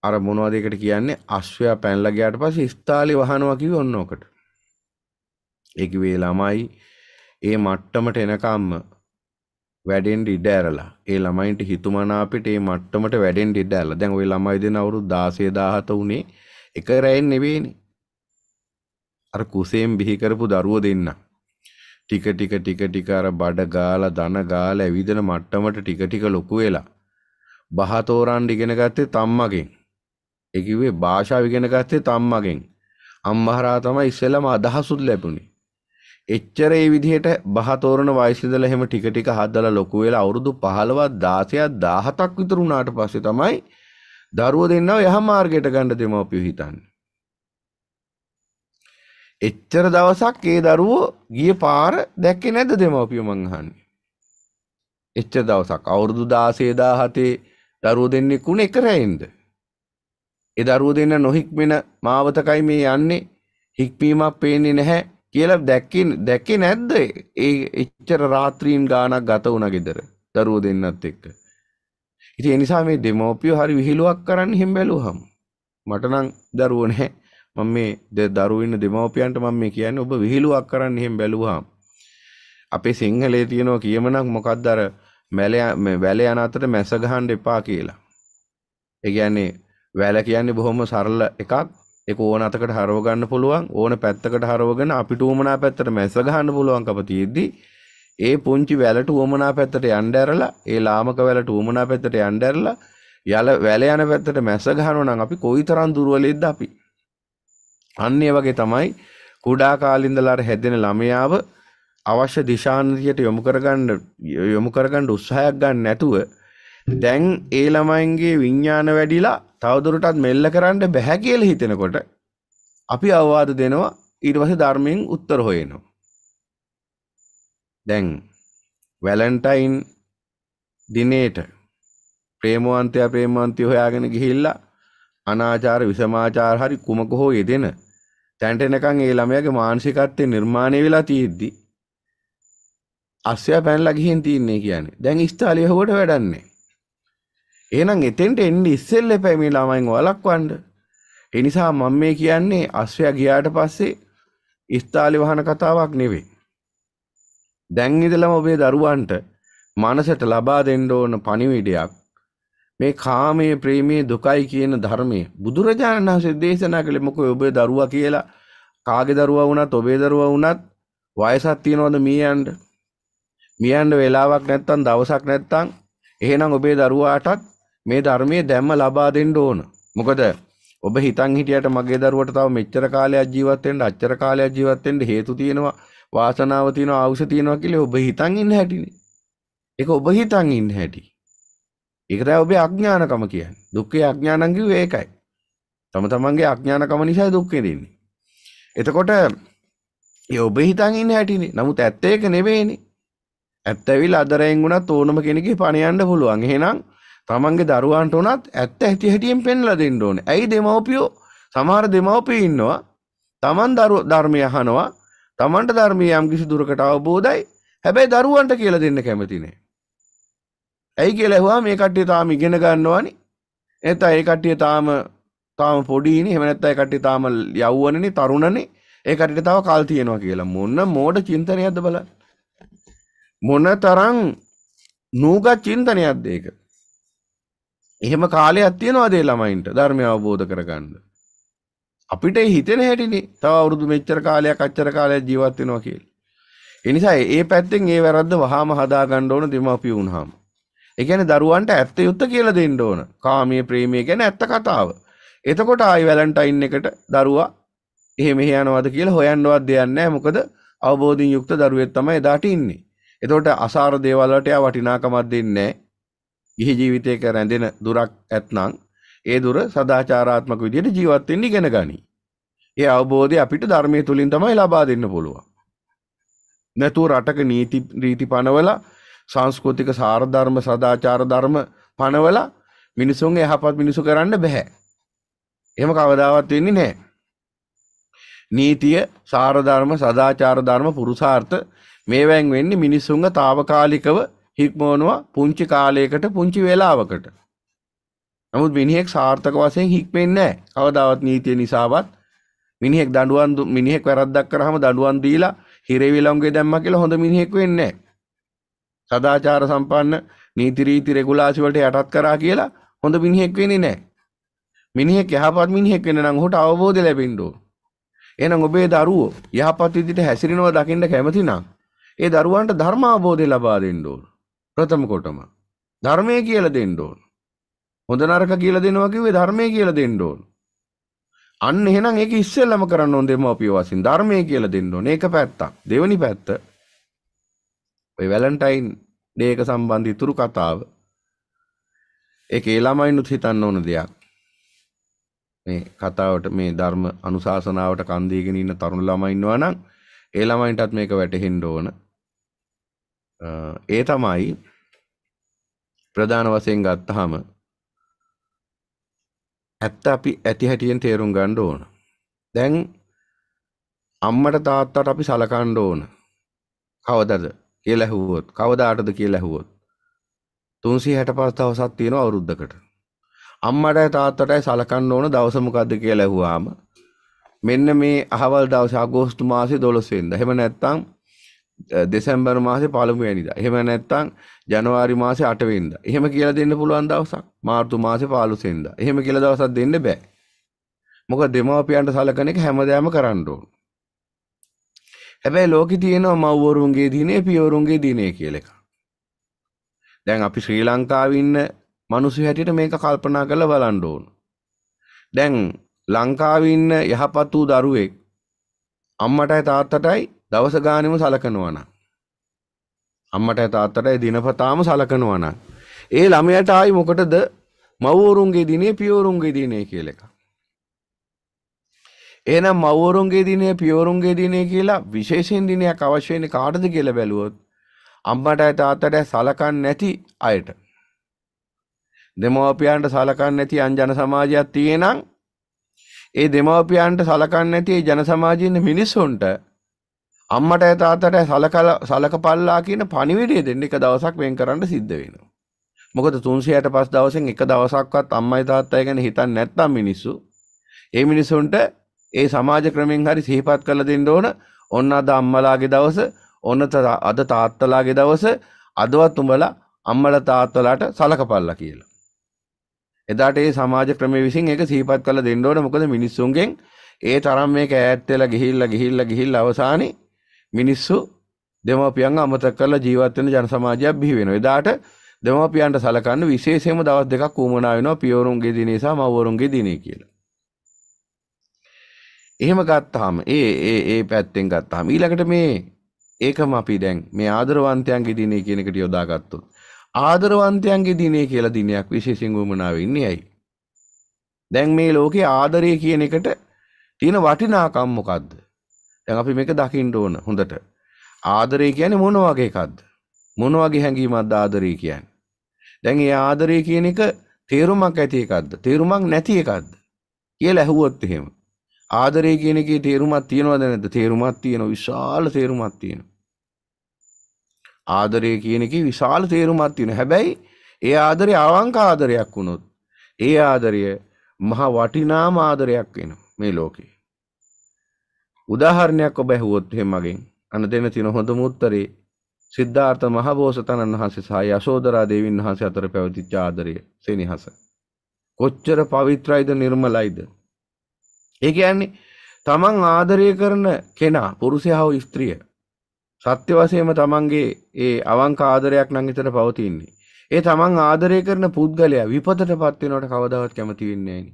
අර මොනවද ඒකට කියන්නේ අශ්වයා පැනලා ගියාට පස්සේ ස්ථාලේ වහනවා කිව්ව ඔන්න ඔකට. ඒ කිව්වේ ළමයි ඒ මට්ටමට එනකම්ම වැඩෙන් ඉඩ ඇරලා ඒ ළමයින්ට හිතුමනාපෙට ඒ මට්ටමට වැඩෙන් ඉඩ ඇරලා දැන් ওই ළමයි දෙන අවුරුදු 16 17 උනේ එක රැයෙන් නෙවෙයිනේ අර කුසෙන් බිහි කරපු දරුවෝ දෙන්න ටික ටික ටික ටික අර බඩ ගාලා දන ගාලා ඇවිදෙන මට්ටමට ටික ටික ලොකු වෙලා බහ තෝරන්න ඉගෙන ගත්තේ තම්මගෙන් ඒ කිව්වේ භාෂාව ඉගෙන ගත්තේ තම්මගෙන් අම්මහරා තමයි ඉස්සෙල්ලාම අදහසුත් ලැබුණේ එච්චර ඒ විදිහට බහතෝරන වයසිදල එහෙම ටික ටික හදලා ලොකු වෙලා අවුරුදු 15 16 17ක් විතර වුණාට පස්සේ තමයි දරුව දෙන්නව යහ මාර්ගයට ගන්න දෙමව්පියෝ හිතන්නේ. එච්චර දවසක් ඒ දරුවෝ ගිය පාර දැක්කේ නැද්ද දෙමව්පියෝ මං අහන්නේ. එච්චර දවසක් අවුරුදු 16 17 දරුවෝ දෙන්නෙක් උනේ එක රැයෙන්ද? ඒ දරුවෝ දෙන්න නොහික්මෙන මාවතකයි මේ යන්නේ. හික්මීමක් පේන්නේ නැහැ. කියලා දැක්කින් දැකේ නැද්ද ඒ එච්චර රාත්‍රීන් ගානක් ගත වුණ ගෙදර දරුව දෙන්නත් එක්ක. ඉතින් ඒ නිසා මේ දෙමෝපියෝ හරි විහිළුවක් කරන්න හිම් බැලුවහම මට නම් දරුවෝ නැහැ. මම මේ දරුවෝ ඉන්න දෙමෝපියන්ට මම මේ කියන්නේ ඔබ විහිළුවක් කරන්න හිම් බැලුවහම අපේ සිංහලේ තියෙනවා කියමනක් මොකක්ද අර මැලේ වැල යන අතර මැස ගහන්න එපා කියලා. ඒ කියන්නේ වැල කියන්නේ බොහොම සරල එකක් එක ඕන අතකට හරවගන්න පුළුවන් ඕන පැත්තකට හරවගෙන අපිට උමනා පැත්තට මැස ගහන්න පුළුවන් කපතියෙද්දි ඒ පුංචි වැලට උමනා පැත්තට යන්න ඇරලා ඒ ලාමක වැලට උමනා පැත්තට යන්න ඇරලා යල වැල යන පැත්තට මැස ගහනවා නම් අපි කොයිතරම් දුර්වලෙද්ද අපි අන්න ඒ වගේ තමයි කුඩා කාලේ ඉඳලා අර හැදෙන ළමයාව අවශ්‍ය දිශාන්තියට යොමු කරගන්න යොමු කරගන්න උත්සාහයක් ගන්න නැතුව දැන් ඒ ළමයින්ගේ විඤ්ඥාන වැඩිලා තවදුරටත් මෙල්ල කරන්න බැහැ කියල හිතෙනකොට අපි අවවාද දෙනවා ඊටවස ධර්මයෙන් උත්තර හොයනවා. දැන් වැලන්ටයින් දිනේට ප්‍රේමවන්තය ප්‍රේමන්තය හොයාගෙන ගිහිල්ලා අනාචාර විසමාචාර හරි කුමක හෝ යෙදෙන තැන්ටෙනකං ඒ ළමයගේ මානසිකත්වය නිර්මාණය වෙලා තියෙද්දි අස්ය පැන්ලා ගිහින් තියන්නේ කියන්නේ දැන් ස්ථාලය හෝට වැඩන්නේ ඒනම් එතෙන්ට එන්න ඉස්සෙල් එපැ මේ ළමයින් වලක්වන්න. එනිසා මම මේ කියන්නේ අශ්වයා ගියාට පස්සේ ඉස්තාලි වහන කතාවක් නෙවෙයි. දැන් ඉඳලම ඔබේ දරුවන්ට මනසට ලබා දෙන්න ඕන පණිවිඩයක් මේ කාමයේ ප්‍රේමයේ දුකයි කියන ධර්මයේ බුදුරජාණන් වහන්සේ දේශනා කළේ මොකද ඔබේ දරුවා කියලා කාගේ දරුවා වුණත් ඔබේ දරුවා වුණත් වයසක් තියනවද මීයන්ට මියන්න වෙලාවක් නැත්තම් දවසක් නැත්තම් එහෙනම් ඔබේ දරුවාටත් මේ ධර්මයේ දැම්ම ලබා දෙන්න ඕන. මොකද ඔබ හිතන් හිටියට මගේ දරුවට තව මෙච්චර කාලයක් ජීවත් වෙන්න අච්චර කාලයක් ජීවත් වෙන්න හේතු තියෙනවා වාසනාව තියෙනවා ආවුස තියෙනවා කියලා ඔබ හිතන් ඉන්න හැටිනේ. ඒක ඔබ හිතන් ඉන්න හැටි. ඒක තමයි ඔබේ අඥානකම කියන්නේ. දුක්ඛේ අඥානං කිව්වේ ඒකයි. තම තමන්ගේ අඥානකම නිසා දුක් වෙනින්නේ. එතකොට ඒ ඔබ හිතන් ඉන්න හැටිනේ. නමුත් ඇත්ත ඒක නෙවෙයිනේ. ඇත්ත ඇවිල්ලා අදරයෙන් වුණත් ඕනම කෙනෙක්ගේ පණ යන්න පුළුවන්. එහෙනම් තමන්ගේ දරුවන්ට උනත් ඇත්ත ඇති හැටියෙන් පෙන්ලා දෙන්න ඕනේ. ඇයි දෙමව්පියෝ සමහර දෙමව්පියෝ ඉන්නවා තමන් ධර්මය අහනවා තමන්ට ධර්මයේ යම් කිසි දුරකට අවබෝධයි. හැබැයි දරුවන්ට කියලා දෙන්න කැමති නෑ. ඇයි කියලා ඇහුවා මේ කට්ටිය තාම ඉගෙන ගන්නවනේ. නැත්නම් ඒ කට්ටිය තාම තාම පොඩිනේ. එහෙම නැත්නම් ඒ කට්ටිය තාම යව්වනනේ, තරුණනේ. ඒ කට්ටිය තව කල් තියෙනවා කියලා. මොන මෝඩ චින්තනයක්ද බලන්න. මොන තරම් නූගත් චින්තනයක්ද ඒක? එහෙම කාලයක් තියෙනවාද ඒ ළමයින්ට ධර්මය අවබෝධ කරගන්න. අපිට හිතෙන හැටිනේ තව අවුරුදු මෙච්චර කාලයක් අච්චර කාලයක් ජීවත් වෙනවා කියලා. ඒ නිසා ඒ පැත්තෙන් ඒ වැරද්ද වහාම හදා ගන්න ඕන දෙමාපිය වුණාම. ඒ කියන්නේ දරුවන්ට ඇත්ත යුත්ත කියලා දෙන්න ඕන. කාමයේ ප්‍රේමයේ ගැන ඇත්ත කතාව. එතකොට ආයි වැලන්ටයින් එකට දරුවා එහෙ මෙහෙ යනවාද කියලා හොයන්නවත් දෙයක් නැහැ. මොකද අවබෝධින් යුක්ත දරුවෙක් තමයි එදාට ඉන්නේ. එතකොට අසාර දේවල් වලට එයා වටිනාකමක් දෙන්නේ නැහැ. ගිහි ජීවිතයක රැඳෙන දුරක් ඇත්නම් ඒ දුර සදාචාරාත්මක විදිහට ජීවත් වෙන්න ඉගෙන ගනි. ඒ අවබෝධය අපිට ධර්මයේ තුලින් තමයි ලබා දෙන්න පුළුවන්. නැතුව රටක නීති රීති පනවලා සංස්කෘතික සාරධර්ම සදාචාර ධර්ම පනවලා මිනිසුන්ගේ යහපත් මිනිසු කරන්න බෑ. එහෙම කවදාවත් වෙන්නේ නැහැ. නීතිය සාරධර්ම සදාචාර ධර්ම පුරුෂාර්ථ මේවෙන් වෙන්නේ මිනිසුන්ගේ తాවකාලිකව හික්මෝනවා පුංචි කාලයකට පුංචි වෙලාවකට. නමුත් මිනිහෙක් සාර්ථක වශයෙන් හික්මෙන්නේ නැහැ. කවදාවත් නීතිය නිසාවත් මිනිහෙක් දඬුවම් මිනිහෙක් වැරද්දක් කරාම දඬුවම් දීලා හිරේ විලංගුවේ දැම්මා කියලා හොඳ මිනිහෙක් වෙන්නේ සදාචාර සම්පන්න නීති රීති රෙගුලාසි වලට යටත් කරා කියලා හොඳ මිනිහෙක් වෙන්නේ නැහැ. මිනිහෙක් යහපත් මිනිහෙක් වෙන්න නම් ඔහුට අවබෝධය ලැබෙන්න ඕන. එහෙනම් ඔබේ දරුවෝ යහපත් විදිහට හැසිරෙනවා දකින්න කැමති නම් ඒ දරුවන්ට ධර්ම අවබෝධය ලබා දෙන්න ඕන. ප්‍රථම කොටම ධර්මය කියල දෙන්න ඕන. හොඳ නරක කියල දෙනවා කිව්වේ ධර්මය කියලා දෙන්න ඕන. අන්න එහෙනම් ඒක ඉස්සෙල්ලම කරන්න ඕන දෙමාපිය වශයෙන් ධර්මය කියලා දෙන්න ඕන. ඒක පැත්තක්. දෙවෙනි පැත්ත ඔය වැලන්ටයින් ඩේ එක සම්බන්ධ ඉතුරු කතාව ඒකේ ළමයිනුත් හිතන්න ඕන දෙයක්. මේ කතාවට මේ ධර්ම අනුශාසනාවට කන් දීගෙන ඉන්න තරුණ ළමයි ඉන්නවා නම් ඒ ළමයින්ටත් මේක වැටහෙන්න ඕන. ඒ තමයි ප්‍රධාන වශයෙන් ගත්තහම ඇත්ත අපි ඇති හැටියෙන් තේරුම් ගන්න ඕන. දැන් අම්මට තාත්තට අපි සලකන්න ඕන. කවදද කියලා ඇහුවොත්, කවදාටද කියලා ඇහුවොත්. 365 දවසක් තියෙනවා අවුරුද්දකට. අම්මටයි තාත්තටයි සලකන්න ඕන දවස මොකද්ද කියලා ඇහුවාම මෙන්න මේ අහවල් දවසේ අගෝස්තු මාසේ 12 වෙනිදා. එහෙම නැත්නම් දෙසැම්බර් මාසේ පළමු වැනිදා. එහෙම නැත්නම් ජනවාරි මාසේ 8 වෙනිදා. එහෙම කියලා දෙන්න පුළුවන් දවසක්. මාර්තු මාසේ 15 වෙනිදා. එහෙම කියලා දවසක් දෙන්න බෑ. මොකද දෙමාපියන්ට සලකන එක හැමදාම කරන්න ඕන. හැබැයි ලෝකෙ තියෙනවා මව්වරුන්ගේ දිනේ පියවරුන්ගේ දිනේ කියලා එකක්. දැන් අපි ශ්‍රී ලංකාවේ ඉන්න මිනිස්සු හැටියට මේක කල්පනා කරලා බලන්න ඕන. දැන් ලංකාවේ ඉන්න යහපත් වූ දරුවෙක් අම්මටයි තාත්තටයි දවස ගානෙම සලකනවා නම් අම්මට තාත්තට දිනපතාම සලකනවා නම් ඒ ළමයට ආයි මොකටද මව්වරුන්ගේ දිනේ පියවරුන්ගේ දිනේ කියලා එකක් එහෙනම් මව්වරුන්ගේ දිනේ පියවරුන්ගේ දිනේ කියලා විශේෂයෙන් දිනයක් අවශ්‍ය වෙන්නේ කාටද කියලා බැලුවොත් අම්මට තාත්තට සලකන්නේ නැති අයට දෙමව්පියන්ට සලකන්නේ නැති අන්ජන සමාජයක් තියෙනං ඒ දෙමව්පියන්ට සලකන්නේ නැති ඒ ජන සමාජයේ මිනිසුන්ට අම්මට තාත්තට සලකල සලකපල්ලා කියන පණිවිඩය දෙන්න එක දවසක් වෙන් කරන්න සිද්ධ වෙනවා. මොකද 365 දවසෙන් එක දවසක්වත් අම්මයි තාත්තයි ගැන හිතන්නේ නැත්නම් මිනිස්සු ඒ මිනිසුන්ට ඒ සමාජ ක්‍රමෙන් හරි සිහිපත් කරලා දෙන්න ඕන. ඔන්න අද අම්මලාගේ දවස, ඔන්න අද තාත්තලාගේ දවස, අදවත් උඹලා අම්මලා තාත්තලාට සලකපල්ලා කියලා. එදාට ඒ සමාජ ක්‍රමයේ විසින් ඒක සිහිපත් කරලා දෙන්න ඕන. මොකද මිනිස්සුන්ගෙන් ඒ තරම් මේක ඈත් වෙලා ගිහිල්ලා ගිහිල්ලා ගිහිල්ලා අවසානයේ මිනිස්සු දෙමව්පියන් අමතක කරලා ජීවත් වෙන ජන සමාජයක් බිහි වෙනවා. එදාට දෙමව්පියන්ට සලකන්න විශේෂයෙන්ම දවස් දෙකක් වුමනා වෙනවා පියවරුන්ගේ දිනේ සහ මව්වරුන්ගේ දිනේ කියලා. එහෙම ගත්තාම ඒ ඒ ඒ පැත්තෙන් ගත්තාම ඊළඟට මේ ඒකම අපි දැන් මේ ආදරවන්තයන්ගේ දිනේ කියන එකට යොදාගත්තොත් ආදරවන්තයන්ගේ දිනේ කියලා දිනයක් විශේෂයෙන් වුමනා වෙන්නේ ඇයි? දැන් මේ ලෝකේ ආදරය කියන එකට තියෙන වටිනාකම් මොකද්ද? දැන් අපි මේක දකින්න ඕන හොඳට. ආදරය කියන්නේ මොන වගේ එකක්ද? මොන වගේ හැඟීමක්ද ආදරය කියන්නේ? දැන් ඒ ආදරය කියන එක තේරුමක් ඇති එකක්ද? තේරුමක් නැති එකක්ද? කියලා ඇහුවොත් එහෙම. ආදරය කියන එකේ තේරුමක් තියනවද නැද්ද? තේරුමක් තියෙනවා. විශාල තේරුමක් තියෙනවා. ආදරය කියන එකේ විශාල තේරුමක් තියෙනවා. හැබැයි ඒ ආදරය අවංක ආදරයක් වුණොත් ඒ ආදරය මහා වටිනාම ආදරයක් වෙනවා මේ ලෝකේ. උදාහරණයක් ඔබ ඇහුවොත් එහෙම මගෙන් අන දෙන්න තියෙන හොඳම උත්තරේ සිද්ධාර්ථ මහබෝසතාණන් වහන්සේ සහ යශෝදරා දේවීන් වහන්සේ අතර පැවතිච්ච ආදරය සෙනෙහස කොච්චර පවිත්‍රයිද නිර්මලයිද ඒ කියන්නේ තමන් ආදරය කරන කෙනා පුරුෂයා හෝ ස්ත්‍රිය සත්‍ය වශයෙන්ම තමන්ගේ ඒ අවංක ආදරයක් නම් හිතට පවතින්නේ. ඒ තමන් ආදරය කරන පුද්ගලයා විපතටපත් වෙනවට කවදාවත් කැමති වෙන්නේ නැහැ.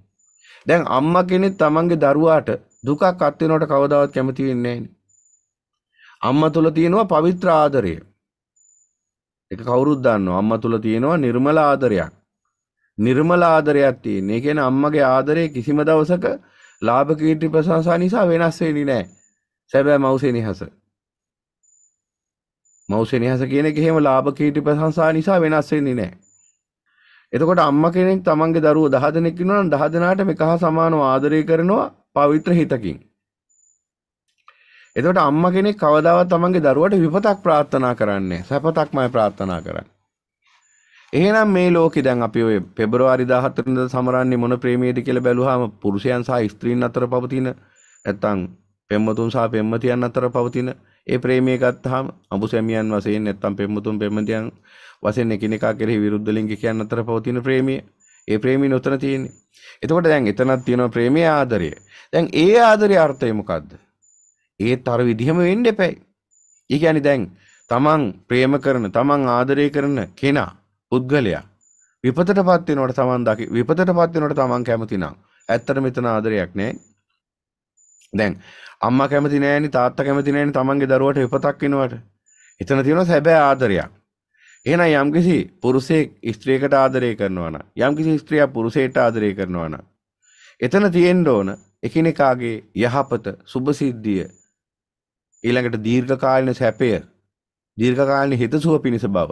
දැන් අම්මා කෙනෙක් තමන්ගේ දරුවාට දුකක් අත් වෙනවට කවදාවත් කැමති වෙන්නේ නැහැ. අම්මා තුල තියෙනවා පවිත්‍ර ආදරය. ඒක කවුරුත් දන්නවා. අම්මා තුල තියෙනවා නිර්මල ආදරයක්. නිර්මල ආදරයක් තියෙන. ඒ කියන්නේ අම්මගේ ආදරය කිසිම දවසක ලාභ කීර්ති ප්‍රශංසා නිසා වෙනස් වෙන්නේ නැහැ. සැබෑ මව්සේ නිහස. මව්සේ නිහස කියන එක එහෙම ලාභ කීර්ති ප්‍රශංසා නිසා වෙනස් වෙන්නේ නැහැ. එතකොට අම්මා කෙනෙක් තමන්ගේ දරුවෝ 10 දෙනෙක් ඉන්නවා නම් 10 දෙනාටම එක හා සමානව ආදරය කරනවා පවිත්‍ර හිතකින්. එතකොට අම්මා කෙනෙක් කවදාවත් තමන්ගේ දරුවට විපතක් ප්‍රාර්ථනා කරන්නේ සැපතක්මයි ප්‍රාර්ථනා කරන්නේ. එහෙනම් මේ ලෝකේ දැන් අපි ඔය පෙබරවාරි 14 වෙනිදා සමරන්නේ මොන ප්‍රේමයේද කියලා බැලුවාම පුරුෂයන් සහ ස්ත්‍රීන් අතර පවතින නැත්නම් පෙම්වතුන් සහ පෙම්වතියන් අතර පවතින ඒ ප්‍රේමය ගත්තාම අඹුසැමියන් වශයෙන් නැත්නම් පෙම්මුතුන් පෙම්මතියන් වශයෙන් එකිනෙකා කෙරෙහි විරුද්ධ ලිංගිකයන් අතර පවතින ප්‍රේමය. ඒ ප්‍රේමී නොතන තියෙන්නේ. එතකොට දැන් එතනක් තියෙනවා ප්‍රේමයේ ආදරය. දැන් ඒ ආදරයේ අර්ථය මොකද්ද? ඒත් අර විදිහම වෙන්න එපැයි. ඒ කියන්නේ දැන් තමන් ප්‍රේම කරන, තමන් ආදරය කරන කෙනා, පුද්ගලයා විපතටපත් වෙනවට තමන් දකි විපතටපත් වෙනවට තමන් කැමති නම් ඇත්තට මෙතන ආදරයක් නැහැ. දැන් අම්මා කැමති නෑනි තාත්තා කැමති නෑනි තමන්ගේ දරුවට විපතක් වෙනවට. එතන තියෙනවා සැබෑ ආදරයක්. එහෙනම් යම්කිසි පුරුෂයෙක් ස්ත්‍රියකට ආදරය කරනවා නම් යම්කිසි ස්ත්‍රියක් පුරුෂයට ආදරය කරනවා නම් එතන තියෙන්න ඕන එකිනෙකාගේ යහපත සුභසිද්ධිය ඊළඟට දීර්ඝකාලීන සැපය දීර්ඝකාලීන හිතසුව පිණිස බව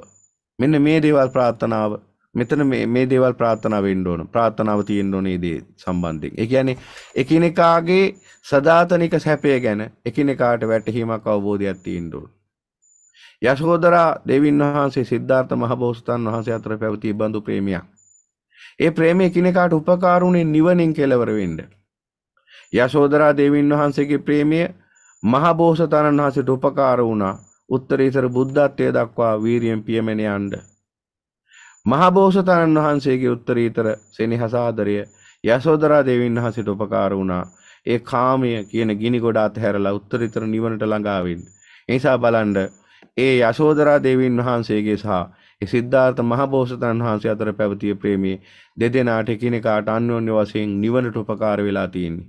මෙන්න මේ දේවල් ප්‍රාර්ථනාව මෙතන මේ දේවල් ප්‍රාථනාව වෙන්න ඕන ප්‍රාථනාව තියෙන්න ඕනේ දේ සම්බන්ධයෙන්. ඒ කියන්නේ එකිනෙකාගේ සදාතනික සැපය ගැන එකිනෙකාට වැටහීමක් අවබෝධයක් තියෙන්න ඕන. යශෝදරා දෙවින් වහන්සේ සිද්ධාර්ථ මහබෝසතාන් වහන්සේ අතර පැවති බඳු ප්‍රේමයක්. ඒ ප්‍රේමය එකිනෙකාට උපකාරුණේ නිවනින් කෙලවර වෙන්න. යශෝදරා දෙවින් වහන්සේගේ ප්‍රේමය මහබෝසතාණන් වහන්සේට උපකාර වුණා. උත්තරීතර බුද්ධත්වයට දක්වා වීරියෙන් පියමෙන යන්නේ මහබෝසතාණන් වහන්සේගේ උත්තරීතර සෙනෙහසාදරය යසෝදරා දේවීන් වහන්සේට උපකාර වුණා. ඒ කාමය කියන ගිනි ගොඩ අතහැරලා උත්තරීතර නිවනට ළඟා වෙන්න. ඒ නිසා බලන්න ඒ යශෝදරා දේවීන් වහන්සේගේ සහ ඒ සිද්ධාර්ථ මහබෝසතාණන් වහන්සේ අතර පැවතිය ප්‍රේමයේ දෙදෙනාට එකිනෙකාට අන්‍යෝන්‍ය වශයෙන් නිවනට උපකාර වෙලා තියෙන්නේ.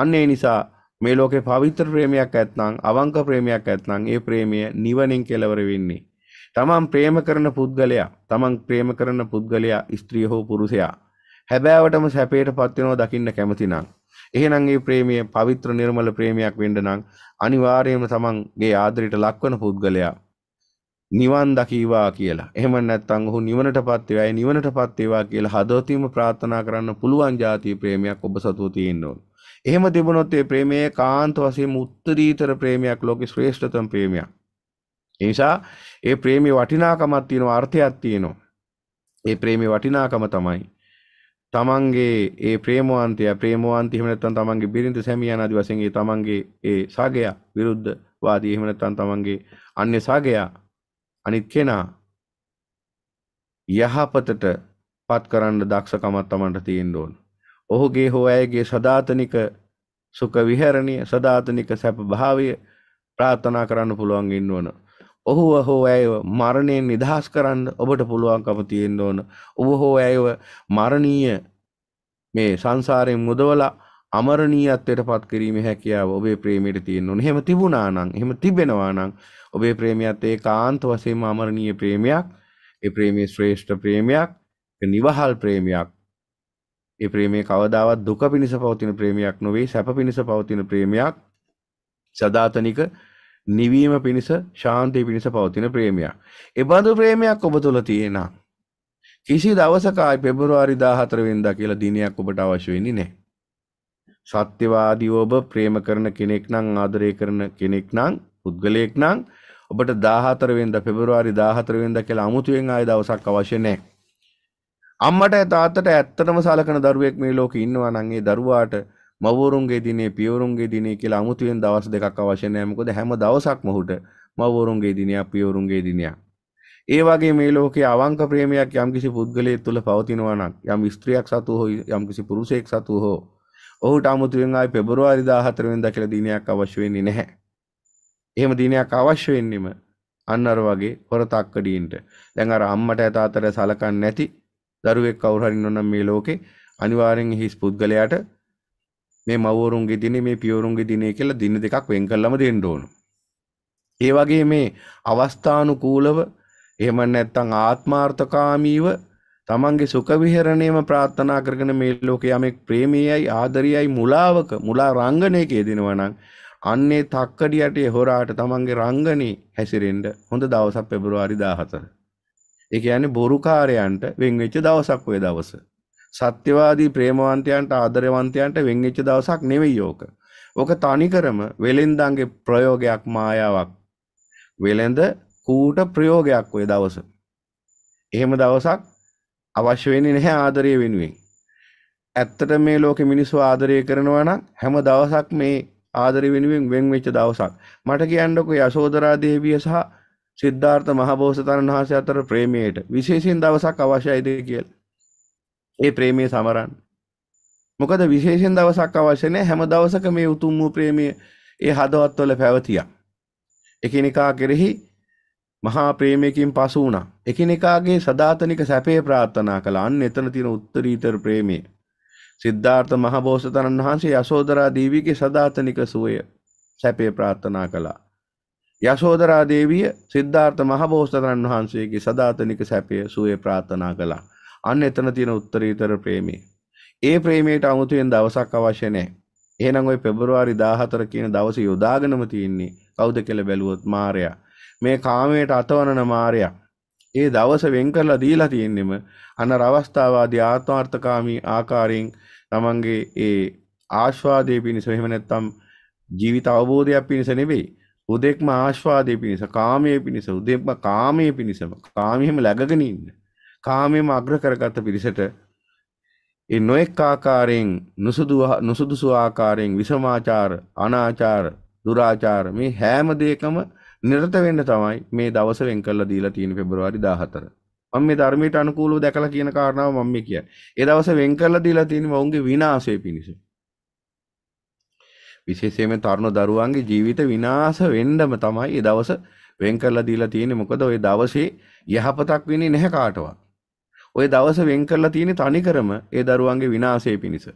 අන්න ඒ නිසා මේ ලෝකේ පවිත්‍ර ප්‍රේමයක් ඇත්නම් අවංක ප්‍රේමයක් ඇත්නම් ඒ ප්‍රේමය නිවනෙන් කෙලවර වෙන්නේ. තමන් ප්‍රේම කරන පුද්ගලයා තමන් ප්‍රේම කරන පුද්ගලයා ස්ත්‍රිය හෝ පුරුෂයා හැබෑවටම සැපයට පත්වෙනවා දකින්න කැමතිනම් එහෙනම් ඒ ප්‍රේමය පවිත්‍ර නිර්මල ප්‍රේමයක් වෙන්න නම් අනිවාර්යයෙන්ම තමන්ගේ ආදරයට ලක්වන පුද්ගලයා නිවන් දකීවා කියලා. එහෙම නැත්නම් ඔහු නිවනටපත් වේවා, නිවනටපත් වේවා කියලා හදවතින්ම ප්‍රාර්ථනා කරන්න පුළුවන් ජාතිය ප්‍රේමයක් ඔබ සතුව තියෙන්න ඕන. එහෙම තිබුණොත් ඒ ප්‍රේමය කාන්ත වශයෙන්ම උත්තරීතර ප්‍රේමයක්, ලෝකේ ශ්‍රේෂ්ඨතම ප්‍රේමයක්. ඒ නිසා ඒ ප්‍රේමේ වටිනාකමක් තියෙනවා අර්ථයක් තියෙනවා. ඒ ප්‍රේමේ වටිනාකම තමයි තමන්ගේ ඒ ප්‍රේමවන්තය ප්‍රේමවන්තය එහෙම නැත්නම් තමන්ගේ බිරිඳ සැමියාන ආදි වශයෙන් ඒ තමන්ගේ ඒ සාගය විරුද්ධ වාදී එහෙම නැත්නම් තමන්ගේ අන්‍ය සාගය අනිත් කෙනා යහපතට පත් කරන්න දක්ෂකමක් තමන්ට තියෙන්න ඕන. ඔහුගේ හෝ ඇයගේ සදාතනික සුඛ විහරණය සදාතනික සැප භාවය ප්‍රාර්ථනා කරන්න පුළුවන් ඉන්න ඕන. ඔහුව හෝ ඇයව මරණයෙන් නිදහස් කරන්න ඔබට පුළුවන්කම තියෙන්න ඕන. ඔබ හෝ ඇයව මරණීය මේ සංසාරයෙන් මුදවලා අමරණීයත්වයට පත් කිරීමේ හැකියාව ඔබේ ප්‍රේමයට තියෙන්න ඕන. එහෙම තිබුණා නම්, එහෙම තිබෙනවා නම් ඔබේ ප්‍රේමියත් ඒකාන්ත වශයෙන්ම අමරණීය ප්‍රේමයක්. ඒ ප්‍රේමයේ ශ්‍රේෂ්ඨ ප්‍රේමයක්, නිවහල් ප්‍රේමයක්. ඒ ප්‍රේමය කවදාවත් දුක පිණිස පවතින ප්‍රේමයක් නොවේ, සැප පිණිස පවතින ප්‍රේමයක්. සදාතනික නිවීම පිණිස ශාන්තිය පිණිස පවතින ප්‍රේමයක්. එබඳු ප්‍රේමයක් ඔබ තුළ තියෙනවා. කිසි දවසකයි පෙබරවාරි 14 වෙනිදා කියලා දිනයක් ඔබට අවශ්‍ය වෙන්නේ නැහැ. සත්‍යවාදී ඔබ ප්‍රේම කරන කෙනෙක් නම් ආදරය කරන කෙනෙක් නම් පුද්ගලයෙක් නම් ඔබට 14 වෙනිදා පෙබරවාරි 14 වෙනිදා කියලා අමුතුවෙන් ආයෙ දවසක් අවශ්‍ය නැහැ. අම්මට තාත්තට ඇත්තටම සලකන දරුවෙක් මේ ලෝකේ ඉන්නවා නම් ඒ දරුවාට මවරුන්ගේ දිනේ පියවරුන්ගේ දිනේ කියලා අමුතුවෙන් දවස් දෙකක් අවශ්‍ය නැහැ මොකද හැම දවසක්ම ඔහුට මවරුන්ගේ දිනයක් පියවරුන්ගේ දිනයක් ඒ වගේ මේ ලෝකයේ අවංක ප්‍රේමයක් යම්කිසි පුද්ගලයෙක් තුළ පවතිනවා නම් යම් ස්ත්‍රියක් සතු හෝ යම්කිසි පුරුෂයෙක් සතු හෝ ඔහුට අමුතුවෙන් ආයි පෙබරවාරි 14 වෙනිදා කියලා දිනයක් අවශ්‍ය වෙන්නේ නැහැ. එහෙම දිනයක් අවශ්‍ය වෙන්නෙම අන්න අර වගේ හොරතක්කඩීන්ට. දැන් අර අම්මට තාත්තට සලකන්නේ නැති දරුවෙක් කවුරු හරි ඉන්නොනම් මේ ලෝකේ අනිවාර්යෙන් හිස් පුද්ගලයාට මේ මවරුන්ගේ දිනේ මේ පියවරුන්ගේ දිනේ කියලා දින දෙකක් වෙන් කරලම දෙන්න ඕන. ඒ වගේ මේ අවස්ථානුකූලව එහෙම නැත්නම් ආත්මාර්ථකාමීව තමන්ගේ සුඛ විහරණයම ප්‍රාර්ථනා කරගෙන මේ ලෝකයේ යමෙක් ප්‍රේමයයි ආදරයයි මුලාවක මුලා රංගනයක යෙදෙනවා නම් අන්නේ තක්කඩියට හොරාට තමන්ගේ රංගනේ හැසිරෙන්න හොඳ දවසක් පෙබරවාරි 14. ඒ කියන්නේ බොරුකාරයන්ට වෙන් වෙච්ච දවසක් ওই දවසේ සත්‍යවාදී ප්‍රේමවන්තයන්ට ආදරවන්තයන්ට වෙන්වෙච්ච දවසක් නෙවෙයි ඕක. ඕක තනිකරම වෙලෙන්දන්ගේ ප්‍රයෝගයක් මායාවක්. වෙලෙන්ද කූට ප්‍රයෝගයක් ඔය දවස. එහෙම දවසක් අවශ්‍ය වෙන්නේ නැහැ ආදරය වෙනුවෙන්. ඇත්තට මේ ලෝකෙ මිනිස්සු ආදරය කරනවා නම් හැම දවසක් මේ ආදරය වෙනුවෙන් වෙන් වෙච්ච දවසක්. මට කියන්නකෝ යශෝදරා දේවිය සහ සිද්ධාර්ථ මහබෝසතාණන් වහන්සේ අතර ප්‍රේමයට විශේෂයෙන් දවසක් අවශ්‍යයිද කියලා. ඒ ප්‍රේමය සමරන්න. මොකද විශේෂෙන් දවසක් අවශ්‍යනය හැම දවසක මේ උතුම් වූ ප්‍රේමය ඒ හදවත්වල පැවතිය. එකනිකා කෙරෙහි මහා ප්‍රේමයකින් පසු වුණා. එකනිකාගේ සධාතනික සැපේ ප්‍රාර්ථනා කළ අන්න එතන තින උත්තරීතර ප්‍රේමය. සිද්ධාර්ථ මහබෝසතණන් වහන්සේ යසෝදරා දීවීගේ සධාතනික සුවය සැපේ ප්‍රාර්ථනා කළා. යශෝදරා දේවිය සිද්ධාර්ථ මහබෝසතරන් වහන්සේගේ සදාතනික සැපය සුවේ ප්‍රාර්ථනා කළා. අන්න එතන තියෙන උත්තරීතර ප්‍රේමය. ඒ ප්‍රේමයට අමුතුවෙන් දවසක් අවශ්‍ය නැහැ. එහෙනම් ওই පෙබරවාරි 14 කියන දවසේ යොදාගෙනම තියෙන්නේ කවුද කියලා බැලුවොත් මාර්යා. මේ කාමයට අතවනන මාර්යා. ඒ දවස වෙන් කරලා දීලා තියෙන්නෙම අනර අවස්ථාවාදී ආත්මාර්ථකාමී ආකාරයෙන් තමන්ගේ ඒ ආශ්වාදයේ පිණිස එහෙම නැත්නම් ජීවිත අවබෝධයක් පිණිස නෙවෙයි උදෙක්ම ආශ්වාදයේ පිණිස කාමයේ පිණිස උදෙක්ම කාමයේ පිණිසම කාමයේම läගගෙන ඉන්නේ කාමයම අග්‍ර කරගත පිරිසට ඒ නොඑක් ආකාරයෙන් නුසුදු නුසුදුසු ආකාරයෙන් විසමාචාර අනාචාර දුරාචාර මේ හැම දෙයකම නිරත වෙන්න තමයි මේ දවස වෙන් කරලා දීලා තියෙන පෙබරවාරි 14. මම මේ ධර්මයට අනුකූලව දැකලා කියන කාරණාව මම මේ කියන්නේ. ඒ දවස වෙන් කරලා දීලා තියෙන වුන්ගේ විනාශය පිණිස. විශේෂයෙන්ම තරුණ දරුවන්ගේ ජීවිත විනාශ වෙන්නම තමයි ඒ දවස වෙන් කරලා දීලා තියෙන්නේ. මොකද ওই දවසේ යහපතක් වෙන්නේ නැහැ කාටවත්. ඔය දවස වෙන් කරලා තියෙන තනිකරම ඒ දරුවන්ගේ විනාශය පිණිස.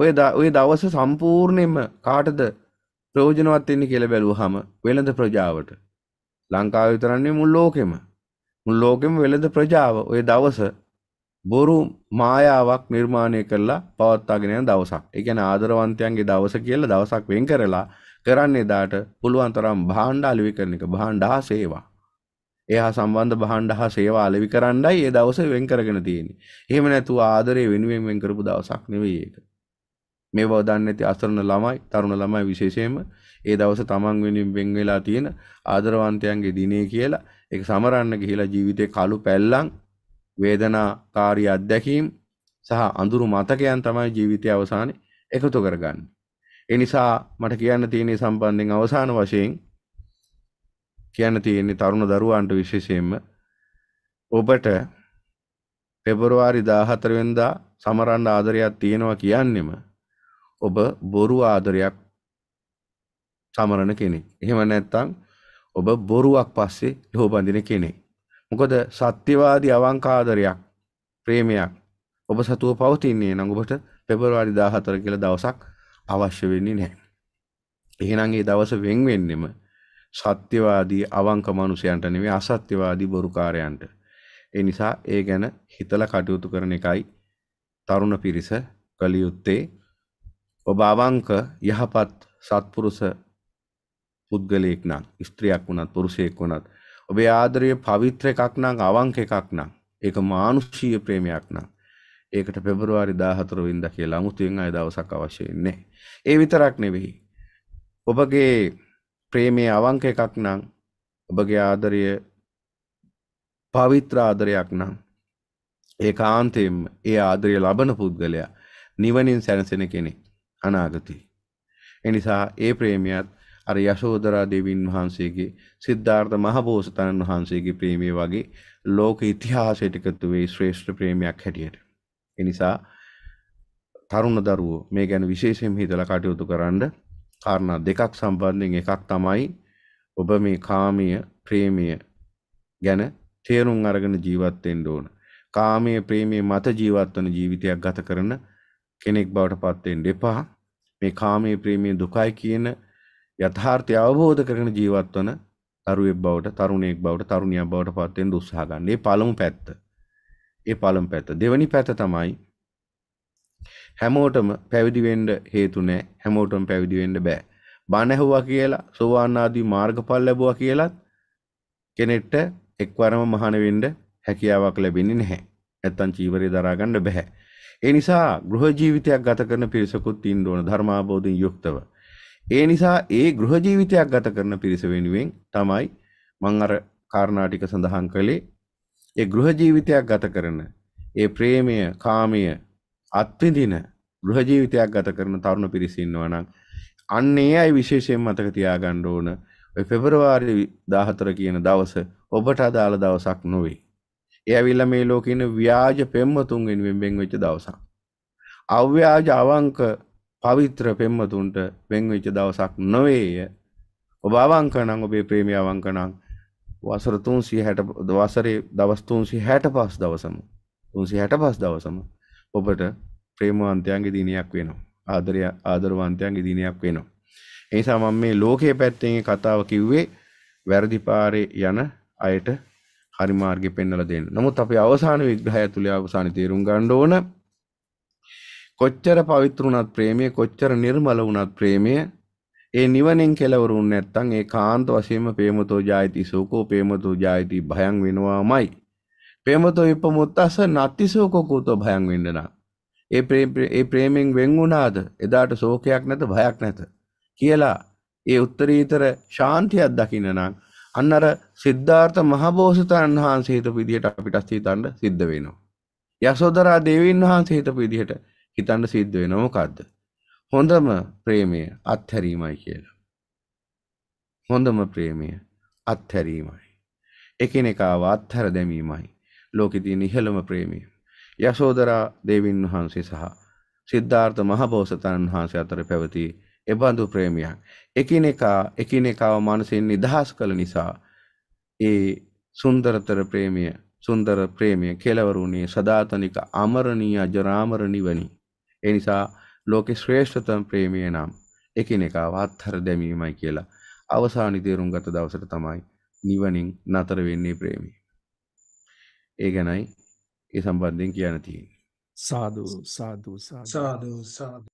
ඔය ඔය දවස සම්පූර්ණයෙන්ම කාටද ප්‍රයෝජනවත් වෙන්නේ කියලා බැලුවහම වෙළඳ ප්‍රජාවට. ලංකාව විතරන්නේ මුල් ලෝකෙම. මුල් ලෝකෙම වෙළඳ ප්‍රජාව ඔය දවස බොරු මායාවක් නිර්මාණය කරලා පවත්වාගෙන යන දවසක්. ඒ කියන්නේ ආදරවන්තයන්ගේ දවස කියලා දවසක් වෙන් කරලා කරන්නේ දාට පුළුවන් තරම් භාණ්ඩ අලෙවි කරන එක භාණ්ඩා සේවා. එයා සම්බන්ධ බහන්ඩ හා සේවා අලවි කරන්නයි ඒ දවස වෙන් කරගෙන තියෙන එහෙම නැතු ආදරය වෙනුවෙන් වෙන් කරපු දවසක් නෙවෙයි ඒක මේ බව දන්නේ නැති අසරණ ළමයි තරුණ ළමයි විශේෂයෙන්ම ඒ දවස තමන් වෙනුවෙන් වෙන් වෙලා තියෙන ආදරවන්තයන්ගේ දිනේ කියලා ඒක සමරන්න ගිහිලා ජීවිතේ කළු පැල්ලම් වේදනාකාරී අත්දැකීම් සහ අඳුරු මතකයන් තමයි ජීවිතය අවසානයේ එකතු කරගන්නේ. ඒ නිසා මට කියන්න තියෙන සම්බන්ධයෙන් අවසාන වශයෙන් කියන්න තියෙන්නේ තරුණ දරුවන්ට විශේෂයෙන්ම ඔබට පෙබරවාරි දාහතරවෙන්දා සමරන්න ආදරයක් තියෙනවා කියන්නෙම ඔබ බොරු ආදරයක් සමරණ කෙනෙක්. එහෙම නැත්තම් ඔබ බොරුවක් පස්සේ ලෝබඳින කෙනෙක්. මොකද සත්‍යවාදී අවංක ආදරයක් ප්‍රේමයක් ඔබ සතුව පවතින්නේ නම් ඔබට පෙබරවාරි 14 කියලා දවසක් අවශ්‍ය වෙන්නේ නැහැ. එහෙනම් ඒ දවස වෙන් වෙන්නෙම සත්‍යවාදී අවංක මනුෂයන්ට නෙමේ අසත්‍යවාදී බොරුකාරයන්ට. ඒ නිසා ඒ ගැන හිතල කටයුතු කරන එකයි තරුණ පිරිස කළියුත්තේ ඔබ අවංක යහපත් සත්පුරුස පුද්ගලයෙක් නම් ස්ත්‍රියක් වුණත් පුරුෂයෙක් වුණත් ඔබේ ආදරය පවිත්‍ර එකක් නම් අවංක එකක් නම් ඒක මානුෂීය ප්‍රේමයක් නම් ඒකට පෙබරවාරි 14 වෙනිදා කියලා අමුතුවෙන් අය දවසක් අවශ්‍ය වෙන්නේ. ඒ විතරක් නෙවෙයි. ඔබගේ ප්‍රේමේ අවංක එකක් නම් ඔබගේ ආදරය පවිත්‍ර ආදරයක් නම් ඒ කාන්තයෙන්ම ඒ ආදරය ලබන පුද්ගලයා නිවනින් සැනසෙන කෙනෙක් අනාගතයේ. එනිසා ඒ ප්‍රේමියත් අර යශෝදරා දෙවින් වහන්සේගේ සිද්ධාර්ථ මහබෝසතාණන් වහන්සේගේ ප්‍රේමය වගේ ලෝක ඉතිහාසයට එකතු වෙයි ශ්‍රේෂ්ඨ ප්‍රේමයක් හැටියට. එනිසා තරුණ දරුවෝ මේ ගැන විශේෂයෙන් හිතලා කටයුතු කරන්න කාරණා දෙකක් සම්බන්ධයෙන් එකක් තමයි ඔබ මේ කාමය ප්‍රේමය ගැන තේරුම් අරගෙන ජීවත් වෙන්න ඕන. කාමය ප්‍රේමය මත ජීවත් වන ජීවිතයක් ගත කරන කෙනෙක් බවට පත් වෙන්න එපා. මේ කාමයේ ප්‍රේමයේ දුකයි කියන යථාර්ථය අවබෝධ කරගෙන ජීවත් වන තරුවෙක් බවට තරුණයෙක් බවට තරුණියක් බවට පත් වෙන්න උත්සාහ ගන්න. මේ පළමු පැත්ත. ඒ පළමු පැත්ත. දෙවෙනි පැත්ත තමයි හැමෝටම පැවිදිවෙන්ඩ හේතුනෑ හැමෝටම පැවිදිවෙන්ඩ බෑ බණැහුවා කියලා සෝවාන් ආදී මාර්ගඵල ලැබුවා කියලත් කෙනෙක්ට එක්වරම මහාන වෙන්න හැකියාවක් ලැබෙන්නේ නැහැ. නැත්තම් චීවරය දරා ගන්න බෑ. ඒ නිසා ගෘහ ජීවිතයක් ගත කරන පිරිසකුත් ඉන්න ඕන ධර්මාබෝධයෙන් යුක්තව. ඒ නිසා ඒ ගෘහ ජීවිතයක් ගත කරන පිරිස වෙනුවෙන් තමයි මම අර කාරණා ටික සඳහන් කළේ. ඒ ගෘහ ජීවිතයක් ගත කරන ඒ ප්‍රේමය, කාමය, අත්විඳින ගෘහ ජීවිතයක් ගත කරන තරුණ පිරිස ඉන්නවා නම් අන්න ඒ අය විශේෂයෙන් මතක තියාගන්න ඕන ඔය පෙබරවාරි 14 කියන දවස ඔබට අදාළ දවසක් නොවේ. ඒ ඇවිල්ලා මේ ලෝකේ ඉන්න ව්‍යාජ පෙම්වතුන් වෙනුවෙන් වෙන් වෙච්ච දවසක්. අව්‍යාජ අවංක පවිත්‍ර පෙම්වතුන්ට වෙන් වෙච්ච දවසක් නොවේය. ඔබ අවංක නම් ඔබේ ප්‍රේමය අවංක නම් වසර 360 වසරේ දවස් 365 දවසම 365 දවසම ඔබට ප්‍රේමවන්තයන්ගේ දිනයක් වෙනවා. ආදරය ආදරවන්තයන්ගේ දිනයක් වෙනවා. ඒ නිසා මම මේ ලෝකයේ පැත්තෙන් කතාව කිව්වේ වැරදි පාරේ යන අයට හරි මාර්ගය පෙන්වලා දෙන්න. නමුත් අපි අවසාන විග්‍රහය ඇතුලේ අවසානයේ තේරුම් ගන්න ඕන කොච්චර පවිත්‍ර වුණත් ප්‍රේමය කොච්චර නිර්මල වුණත් ප්‍රේමය ඒ නිවනෙන් කෙලවරුන් නැත්තං ඒ කාන්ත වශයෙන්ම ප්‍රේමතෝ ජායති සෝකෝ ප්‍රේමතෝ ජායති භයං වෙනවාමයි ප්‍රේමතෝ විපමුත්තස නත්තිසෝකෝ කුතෝ භයං වින්දනා. ඒ ඒ ප්‍රේමෙන් වෙන් වුණාද එදාට ශෝකයක් නැත භයක් නැත කියලා ඒ උත්තරීතර ශාන්තියක් දකින්න නම් අන්න අර සිද්ධාර්ථ මහබෝසතාණන් වහන්සේ හිතපු විදිහට අපිට හිතන්න සිද්ධ වෙනවා. යසෝදරා දේවීන් වහන්සේ හිතපු විදිහට හිතන්න සිද්ධ වෙනවා මොකද්ද? හොඳම ප්‍රේමය අත්හැරීමයි කියලා. හොඳම ප්‍රේමය අත්හැරීමයි. එකිනෙකාව අත්හැර දැමීමයි. ලෝකෙතින් ඉහළම ප්‍රේමී. යශෝදරා දේවින් වහන්සේ සහ සිද්ධාර්ථ මහබෝසතන් වහන්සේ අතර පැවති එබඳු ප්‍රේමයක්. එකිනෙකා එකිනෙකාව මනසින් නිදහස් කළ නිසා ඒ සුන්දරතර ප්‍රේමය සුන්දර ප්‍රේමය කෙලවරුණේ සදාතනික අමරණීය අජරාමර නිවනි. ඒ නිසා ලෝකේ ශ්‍රේෂ්ඨතම ප්‍රේමය නම් එකිනෙකාව අත්හර දැමීමයි කියලා අවසානයේ තේරුම් ගත දවසට තමයි නිවනින් නතර වෙන්නේ ප්‍රේමය. ඒ ගැනයි ඒ සම්බන්ධයෙන් කියන්න තියෙන්නේ. සාදු සාදු සාදු සාදු සාදු